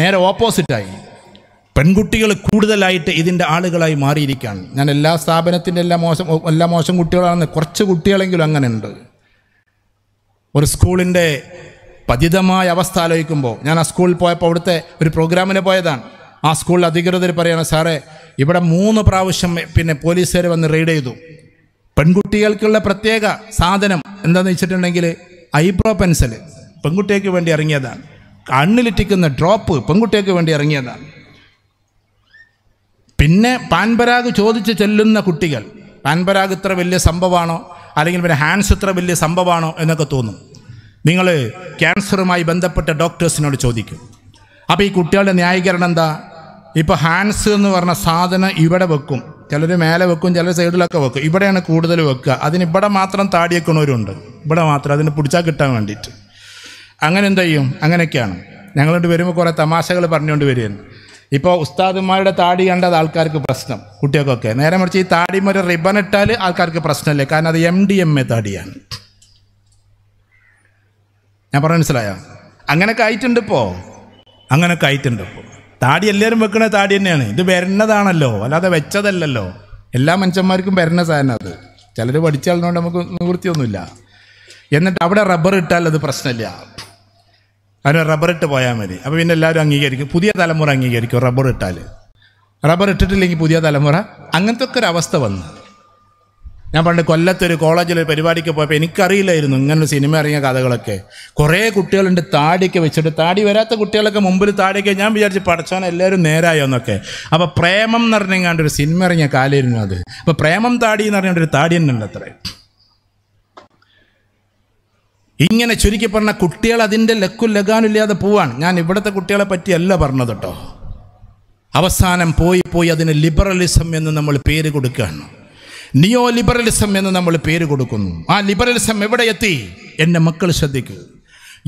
നേരെ ഓപ്പോസിറ്റായി പെൺകുട്ടികൾ കൂടുതലായിട്ട് ഇതിൻ്റെ ആളുകളായി മാറിയിരിക്കുകയാണ് ഞാൻ എല്ലാ സ്ഥാപനത്തിൻ്റെ എല്ലാ മോശം എല്ലാ മോശം കുട്ടികളാണെന്ന് കുറച്ച് കുട്ടികളെങ്കിലും അങ്ങനെ ഉണ്ട് ഒരു സ്കൂളിൻ്റെ പതിതമായ അവസ്ഥ ആലോചിക്കുമ്പോൾ ഞാൻ ആ സ്കൂളിൽ പോയപ്പോൾ അവിടുത്തെ ഒരു പ്രോഗ്രാമിന് പോയതാണ് ആ സ്കൂൾ അധികൃതർ പറയാണ് സാറേ ഇവിടെ മൂന്ന് പ്രാവശ്യം പിന്നെ പോലീസുകാർ വന്ന് റെയ്ഡ് ചെയ്തു പെൺകുട്ടികൾക്കുള്ള പ്രത്യേക സാധനം എന്താണെന്ന് വെച്ചിട്ടുണ്ടെങ്കിൽ ഐബ്രോ പെൻസിൽ പെൺകുട്ടികൾക്ക് വേണ്ടി ഇറങ്ങിയതാണ് കണ്ണിലിറ്റിക്കുന്ന ഡ്രോപ്പ് പെൺകുട്ടികൾക്ക് വേണ്ടി ഇറങ്ങിയതാണ് പിന്നെ പാൻപരാഗ് ചോദിച്ച് ചെല്ലുന്ന കുട്ടികൾ പാൻപരാഗ് ഇത്ര വലിയ സംഭവമാണോ അല്ലെങ്കിൽ പിന്നെ ഹാൻഡ്സ് ഇത്ര വലിയ സംഭവമാണോ എന്നൊക്കെ തോന്നും നിങ്ങൾ ക്യാൻസറുമായി ബന്ധപ്പെട്ട ഡോക്ടേഴ്സിനോട് ചോദിക്കും അപ്പോൾ ഈ കുട്ടികളുടെ ന്യായീകരണം എന്താ ഇപ്പോൾ ഹാൻഡ്സ് എന്ന് പറഞ്ഞ സാധനം ഇവിടെ വെക്കും ചിലർ മേലെ വെക്കും ചിലർ സൈഡിലൊക്കെ വെക്കും ഇവിടെയാണ് കൂടുതൽ വെക്കുക അതിന് ഇവിടെ മാത്രം താടിയേക്കണവരുണ്ട് ഇവിടെ മാത്രം അതിന് പിടിച്ചാൽ കിട്ടാൻ വേണ്ടിയിട്ട് അങ്ങനെ എന്ത് ചെയ്യും അങ്ങനെയൊക്കെയാണ് ഞങ്ങളോട് വരുമ്പോൾ കുറേ തമാശകൾ പറഞ്ഞുകൊണ്ട് വരികയാണ് ഇപ്പോൾ ഉസ്താദുമാരുടെ താടി കണ്ടത് ആൾക്കാർക്ക് പ്രശ്നം കുട്ടികൾക്കൊക്കെ നേരെ മറിച്ച് ഈ താടി ഒരു റിബൺ ഇട്ടാൽ ആൾക്കാർക്ക് പ്രശ്നമല്ലേ കാരണം അത് എം ഡി എം എ താടിയാണ് ഞാൻ പറഞ്ഞ മനസ്സിലായോ അങ്ങനെയൊക്കെ ആയിട്ടുണ്ട് ഇപ്പോൾ അങ്ങനെയൊക്കെ ആയിട്ടുണ്ട് ഇപ്പോൾ താടി എല്ലാവരും വെക്കണ താടി തന്നെയാണ് ഇത് വരണതാണല്ലോ അല്ലാതെ വെച്ചതല്ലല്ലോ എല്ലാ മനുഷ്യന്മാർക്കും വരണ സാധനം അത് ചിലർ പഠിച്ചാളിനോണ്ട് നമുക്ക് നിവൃത്തിയൊന്നുമില്ല എന്നിട്ട് അവിടെ റബ്ബർ ഇട്ടാൽ അത് പ്രശ്നമില്ല അതിന് റബ്ബർ ഇട്ട് പോയാൽ മതി അപ്പോൾ പിന്നെ എല്ലാവരും അംഗീകരിക്കും പുതിയ തലമുറ അംഗീകരിക്കും റബ്ബർ ഇട്ടാൽ റബ്ബർ ഇട്ടിട്ടില്ലെങ്കിൽ പുതിയ തലമുറ അങ്ങനത്തെ ഒക്കെ ഒരു അവസ്ഥ വന്നു ഞാൻ പണ്ട് കൊല്ലത്തൊരു കോളേജിൽ ഒരു പരിപാടിക്ക് പോയപ്പോൾ എനിക്കറിയില്ലായിരുന്നു ഇങ്ങനെ സിനിമ ഇറങ്ങിയ കഥകളൊക്കെ കുറേ കുട്ടികളുണ്ട് താടിയൊക്കെ വെച്ചിട്ട് താടി വരാത്ത കുട്ടികളൊക്കെ മുമ്പിൽ താടിയൊക്കെ ഞാൻ വിചാരിച്ച് പഠിച്ചോൻ എല്ലാവരും നേരായോ എന്നൊക്കെ അപ്പോൾ പ്രേമം എന്ന് പറഞ്ഞെങ്ങാണ്ട് ഒരു സിനിമ ഇറങ്ങിയ കാലമായിരുന്നു അത് അപ്പോൾ പ്രേമം താടി എന്ന് പറഞ്ഞൊരു ഒരു താടി തന്നെ ഉണ്ട് അത്ര ഇങ്ങനെ ചുരുക്കി പറഞ്ഞ കുട്ടികൾ അതിൻ്റെ ലക്കും ലഗാനില്ലാതെ പോവാണ് ഞാൻ ഇവിടുത്തെ കുട്ടികളെ പറ്റിയല്ല പറഞ്ഞത് കേട്ടോ അവസാനം പോയി പോയി അതിന് ലിബറലിസം എന്ന് നമ്മൾ പേര് കൊടുക്കുകയാണ് നിയോ ലിബറലിസം എന്ന് നമ്മൾ പേര് കൊടുക്കുന്നു ആ ലിബറലിസം എവിടെ എത്തി എൻ്റെ മക്കൾ ശ്രദ്ധിക്കൂ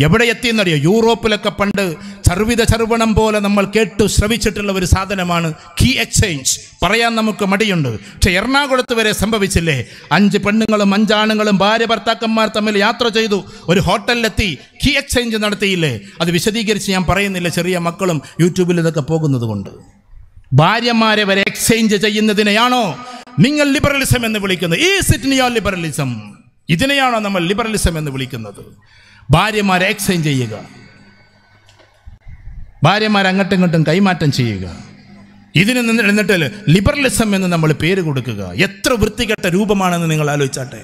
എവിടെ എത്തി എന്നറിയോ യൂറോപ്പിലൊക്കെ പണ്ട് ചർവിത ചർവണം പോലെ നമ്മൾ കേട്ടു ശ്രവിച്ചിട്ടുള്ള ഒരു സാധനമാണ് കീ എക്സ്ചേഞ്ച് പറയാൻ നമുക്ക് മടിയുണ്ട് പക്ഷെ എറണാകുളത്ത് വരെ സംഭവിച്ചില്ലേ അഞ്ച് പെണ്ണുങ്ങളും അഞ്ചാണുങ്ങളും ഭാര്യ ഭർത്താക്കന്മാർ തമ്മിൽ യാത്ര ചെയ്തു ഒരു ഹോട്ടലിലെത്തി കീ എക്സ്ചേഞ്ച് നടത്തിയില്ലേ അത് വിശദീകരിച്ച് ഞാൻ പറയുന്നില്ല ചെറിയ മക്കളും യൂട്യൂബിൽ ഇതൊക്കെ പോകുന്നത് കൊണ്ട് ഭാര്യമാരെ വരെ എക്സ്ചേഞ്ച് ചെയ്യുന്നതിനെയാണോ നിങ്ങൾ ലിബറലിസം എന്ന് വിളിക്കുന്നത് ഈ സിറ്റിനിയോ ലിബറലിസം ഇതിനെയാണോ നമ്മൾ ലിബറലിസം എന്ന് വിളിക്കുന്നത് ഭാര്യമാരെ എക്സ്ചേഞ്ച് ചെയ്യുക ഭാര്യമാരെ അങ്ങോട്ടും ഇങ്ങോട്ടും കൈമാറ്റം ചെയ്യുക ഇതിന് എന്നിട്ട് ലിബറലിസം എന്ന് നമ്മൾ പേര് കൊടുക്കുക എത്ര വൃത്തികെട്ട രൂപമാണെന്ന് നിങ്ങൾ ആലോചിച്ചാട്ടെ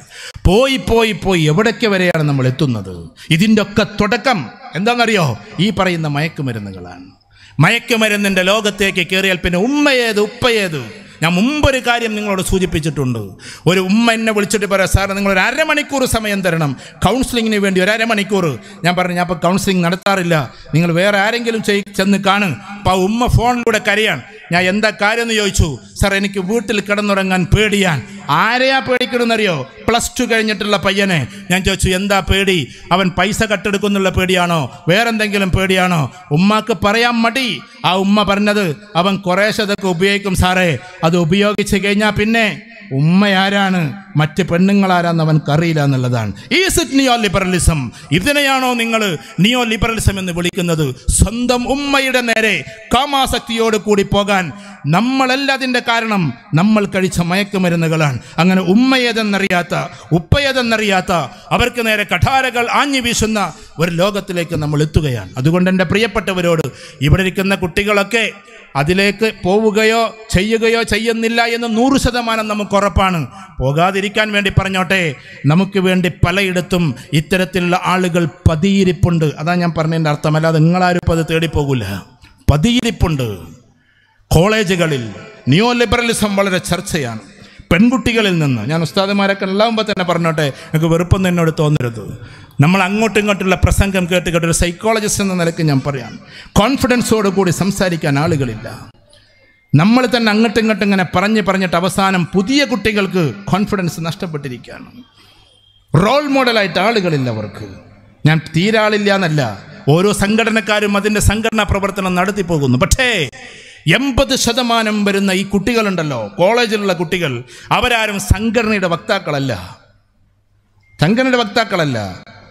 പോയി പോയി പോയി എവിടേക്ക് വരെയാണ് നമ്മൾ എത്തുന്നത് ഇതിൻ്റെ ഒക്കെ തുടക്കം എന്താണെന്നറിയോ ഈ പറയുന്ന മയക്കുമരുന്നുകളാണ് മയക്കുമരുന്നിൻ്റെ ലോകത്തേക്ക് കയറിയാൽ പിന്നെ ഉമ്മയേത് ഉപ്പയേത് ഞാൻ മുമ്പൊരു കാര്യം നിങ്ങളോട് സൂചിപ്പിച്ചിട്ടുണ്ട് ഒരു ഉമ്മ എന്നെ വിളിച്ചിട്ട് പറയാം സാർ നിങ്ങളൊരു അരമണിക്കൂർ സമയം തരണം കൗൺസിലിങ്ങിന് വേണ്ടി ഒരു അരമണിക്കൂർ ഞാൻ പറഞ്ഞു ഞാൻ ഇപ്പോൾ കൗൺസിലിംഗ് നടത്താറില്ല നിങ്ങൾ വേറെ ആരെങ്കിലും ചെന്ന് കാണും അപ്പോൾ ഉമ്മ ഫോണിലൂടെ കരയാണ് ഞാൻ എന്താ കാര്യം എന്ന് ചോദിച്ചു സാർ എനിക്ക് വീട്ടിൽ കിടന്നുറങ്ങാൻ പേടിയാൻ ആരെയാ പേടിക്കണമെന്നറിയോ പ്ലസ് ടു കഴിഞ്ഞിട്ടുള്ള പയ്യനെ ഞാൻ ചോദിച്ചു എന്താ പേടി അവൻ പൈസ കട്ടെടുക്കുന്നുള്ള പേടിയാണോ വേറെന്തെങ്കിലും പേടിയാണോ ഉമ്മാക്ക് പറയാൻ മടി ആ ഉമ്മ പറഞ്ഞത് അവൻ കുറേശ്ശതൊക്കെ ഉപയോഗിക്കും സാറേ അത് ഉപയോഗിച്ച് കഴിഞ്ഞാൽ പിന്നെ ഉമ്മയാരാണ് മറ്റ് പെണ്ണുങ്ങളാരാന്ന് അറിയില്ല എന്നുള്ളതാണ് ഈ സിറ്റ് നിയോ ലിബറലിസം ഇതിനെയാണോ നിങ്ങൾ നിയോ ലിബറലിസം എന്ന് വിളിക്കുന്നത് സ്വന്തം ഉമ്മയുടെ നേരെ കാമാസക്തിയോട് കൂടി പോകാൻ നമ്മളല്ല അതിൻ്റെ കാരണം നമ്മൾ കഴിച്ച മയക്കുമരുന്നുകളാണ് അങ്ങനെ ഉമ്മയതെന്നറിയാത്ത ഉപ്പയതെന്നറിയാത്ത അവർക്ക് നേരെ കഠാരകൾ ആഞ്ഞു വീശുന്ന ഒരു ലോകത്തിലേക്ക് നമ്മൾ എത്തുകയാണ് അതുകൊണ്ട് എൻ്റെ പ്രിയപ്പെട്ടവരോട് ഇവിടെ ഇരിക്കുന്ന കുട്ടികളൊക്കെ അതിലേക്ക് പോവുകയോ ചെയ്യുകയോ ചെയ്യുന്നില്ല എന്ന് നൂറ് ശതമാനം നമുക്ക് ഉറപ്പാണ് പോകാതിരിക്കാൻ വേണ്ടി പറഞ്ഞോട്ടെ നമുക്ക് വേണ്ടി പലയിടത്തും ഇത്തരത്തിലുള്ള ആളുകൾ പതിയിരിപ്പുണ്ട് അതാ ഞാൻ പറഞ്ഞതിൻ്റെ അർത്ഥമല്ല നിങ്ങളാരും ഇപ്പോൾ അത് തേടിപ്പോകില്ല പതിയിരിപ്പുണ്ട് കോളേജുകളിൽ ന്യൂ ലിബറലിസം വളരെ ചർച്ചയാണ് പെൺകുട്ടികളിൽ നിന്ന് ഞാൻ ഉസ്താദിമാരൊക്കെ ഉണ്ടാകുമ്പോൾ തന്നെ പറഞ്ഞോട്ടെ എനിക്ക് വെറുപ്പൊന്നും എന്നോട് തോന്നരുത് നമ്മൾ അങ്ങോട്ടും ഇങ്ങോട്ടുള്ള പ്രസംഗം കേട്ട് കേട്ട് ഒരു സൈക്കോളജിസ്റ്റ് എന്ന നിലയ്ക്ക് ഞാൻ പറയാം കോൺഫിഡൻസോട് കൂടി സംസാരിക്കാൻ ആളുകളില്ല നമ്മൾ തന്നെ അങ്ങോട്ടും ഇങ്ങോട്ടും ഇങ്ങനെ പറഞ്ഞ് പറഞ്ഞിട്ട് അവസാനം പുതിയ കുട്ടികൾക്ക് കോൺഫിഡൻസ് നഷ്ടപ്പെട്ടിരിക്കുകയാണ് റോൾ മോഡലായിട്ട് ആളുകളില്ല അവർക്ക് ഞാൻ തീരാളില്ല എന്നല്ല ഓരോ സംഘടനക്കാരും അതിൻ്റെ സംഘടനാ പ്രവർത്തനം നടത്തി പോകുന്നു പക്ഷേ എൺപത് ശതമാനം വരുന്ന ഈ കുട്ടികളുണ്ടല്ലോ കോളേജിലുള്ള കുട്ടികൾ അവരാരും സംഘടനയുടെ വക്താക്കളല്ല സംഘടനയുടെ വക്താക്കളല്ല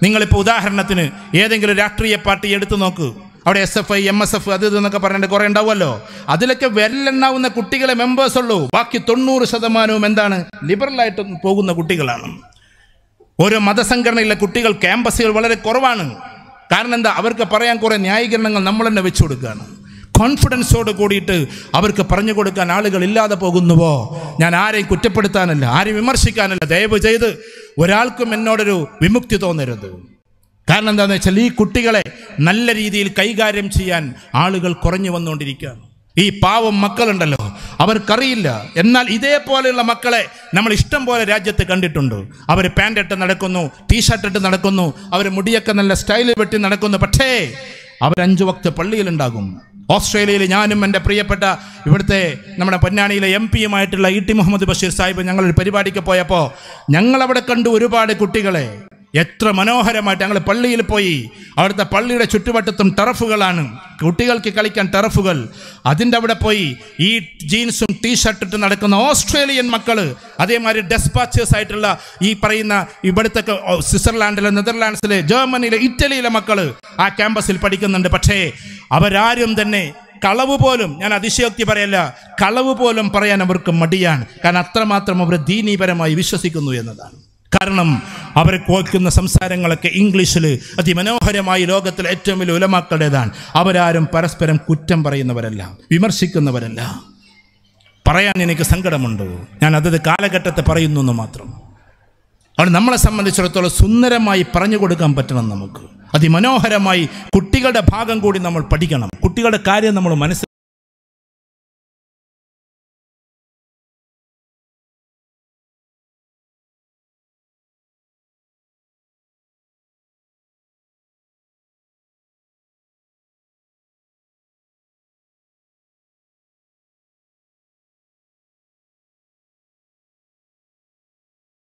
നിങ്ങളിപ്പോൾ ഉദാഹരണത്തിന് ഏതെങ്കിലും രാഷ്ട്രീയ പാർട്ടി എടുത്തു നോക്കൂ അവിടെ S F I M S F അത് ഇതെന്നൊക്കെ പറഞ്ഞിട്ട് കുറേ ഉണ്ടാവുമല്ലോ അതിലൊക്കെ വെല്ലെണ്ണാവുന്ന കുട്ടികളെ മെമ്പേഴ്സ് ഉള്ളൂ ബാക്കി തൊണ്ണൂറ് ശതമാനവും എന്താണ് ലിബറലായിട്ട് പോകുന്ന കുട്ടികളാണ് ഓരോ മതസംഘടനയിലെ കുട്ടികൾ ക്യാമ്പസുകൾ വളരെ കുറവാണ് കാരണം എന്താ അവർക്ക് പറയാൻ കുറേ ന്യായീകരണങ്ങൾ നമ്മൾ തന്നെ വെച്ചു കൊടുക്കുകയാണ് കോൺഫിഡൻസോട് കൂടിയിട്ട് അവർക്ക് പറഞ്ഞു കൊടുക്കാൻ ആളുകൾ ഇല്ലാതെ പോകുന്നുവോ ഞാൻ ആരെയും കുറ്റപ്പെടുത്താനല്ല ആരെയും വിമർശിക്കാനല്ല ദയവ് ചെയ്ത് ഒരാൾക്കും എന്നോടൊരു വിമുക്തി തോന്നരുത് കാരണം എന്താണെന്ന് വെച്ചാൽ ഈ കുട്ടികളെ നല്ല രീതിയിൽ കൈകാര്യം ചെയ്യാൻ ആളുകൾ കുറഞ്ഞു വന്നുകൊണ്ടിരിക്കുകയാണ് ഈ പാവം മക്കളുണ്ടല്ലോ അവർക്കറിയില്ല എന്നാൽ ഇതേപോലെയുള്ള മക്കളെ നമ്മൾ ഇഷ്ടം പോലെ രാജ്യത്ത് കണ്ടിട്ടുണ്ട് അവർ പാൻ്റ് ഇട്ട് നടക്കുന്നു ടീഷർട്ട് ഇട്ട് നടക്കുന്നു അവർ മുടിയൊക്കെ നല്ല സ്റ്റൈലിൽ വെട്ടി നടക്കുന്നു പക്ഷേ അവരഞ്ചു വക്ത് പള്ളിയിലുണ്ടാകും ഓസ്ട്രേലിയയിൽ ഞാനും എൻ്റെ പ്രിയപ്പെട്ട ഇവിടുത്തെ നമ്മുടെ പൊന്നാനിയിലെ എം പിയുമായിട്ടുള്ള ഇ ടി മുഹമ്മദ് ബഷീർ സാഹിബ് ഞങ്ങളൊരു പരിപാടിക്ക് പോയപ്പോൾ ഞങ്ങളവിടെ കണ്ടു ഒരുപാട് കുട്ടികളെ എത്ര മനോഹരമായിട്ട് ഞങ്ങൾ പള്ളിയിൽ പോയി അവിടുത്തെ പള്ളിയുടെ ചുറ്റുവട്ടത്തും ടറഫുകളാണ് കുട്ടികൾക്ക് കളിക്കാൻ ടറഫുകൾ അതിൻ്റെ അവിടെ പോയി ഈ ജീൻസും ടീഷർട്ട് ഇട്ട് നടക്കുന്ന ഓസ്ട്രേലിയൻ മക്കൾ അതേമാതിരി ഡെസ്പാച്ചേഴ്സ് ആയിട്ടുള്ള ഈ പറയുന്ന ഇവിടുത്തെ സ്വിറ്റ്സർലാൻഡിലെ നെതർലാൻഡ്സിലെ ജർമ്മനിയിലെ ഇറ്റലിയിലെ മക്കൾ ആ ക്യാമ്പസിൽ പഠിക്കുന്നുണ്ട് പക്ഷേ അവരാരും തന്നെ കളവ് പോലും ഞാൻ അതിശയോക്തി പറയല്ല കളവ് പോലും പറയാൻ അവർക്ക് മടിയാണ് കാരണം അത്രമാത്രം അവർ ദീനീപരമായി വിശ്വസിക്കുന്നു എന്നതാണ് കാരണം അവരെ കോയ്ക്കുന്ന സംസാരങ്ങളൊക്കെ ഇംഗ്ലീഷിൽ അതിമനോഹരമായി ലോകത്തിലെ ഏറ്റവും വലിയ ഉലമാക്കളുടേതാണ് അവരാരും പരസ്പരം കുറ്റം പറയുന്നവരല്ല വിമർശിക്കുന്നവരല്ല പറയാൻ എനിക്ക് സങ്കടമുണ്ട് ഞാൻ അതത് കാലഘട്ടത്തെ പറയുന്നു എന്ന് മാത്രം അവിടെ നമ്മളെ സംബന്ധിച്ചിടത്തോളം സുന്ദരമായി പറഞ്ഞു കൊടുക്കാൻ പറ്റണം നമുക്ക് അതിമനോഹരമായി കുട്ടികളുടെ ഭാഗം കൂടി നമ്മൾ പഠിക്കണം കുട്ടികളുടെ കാര്യം നമ്മൾ മനസ്സിൽ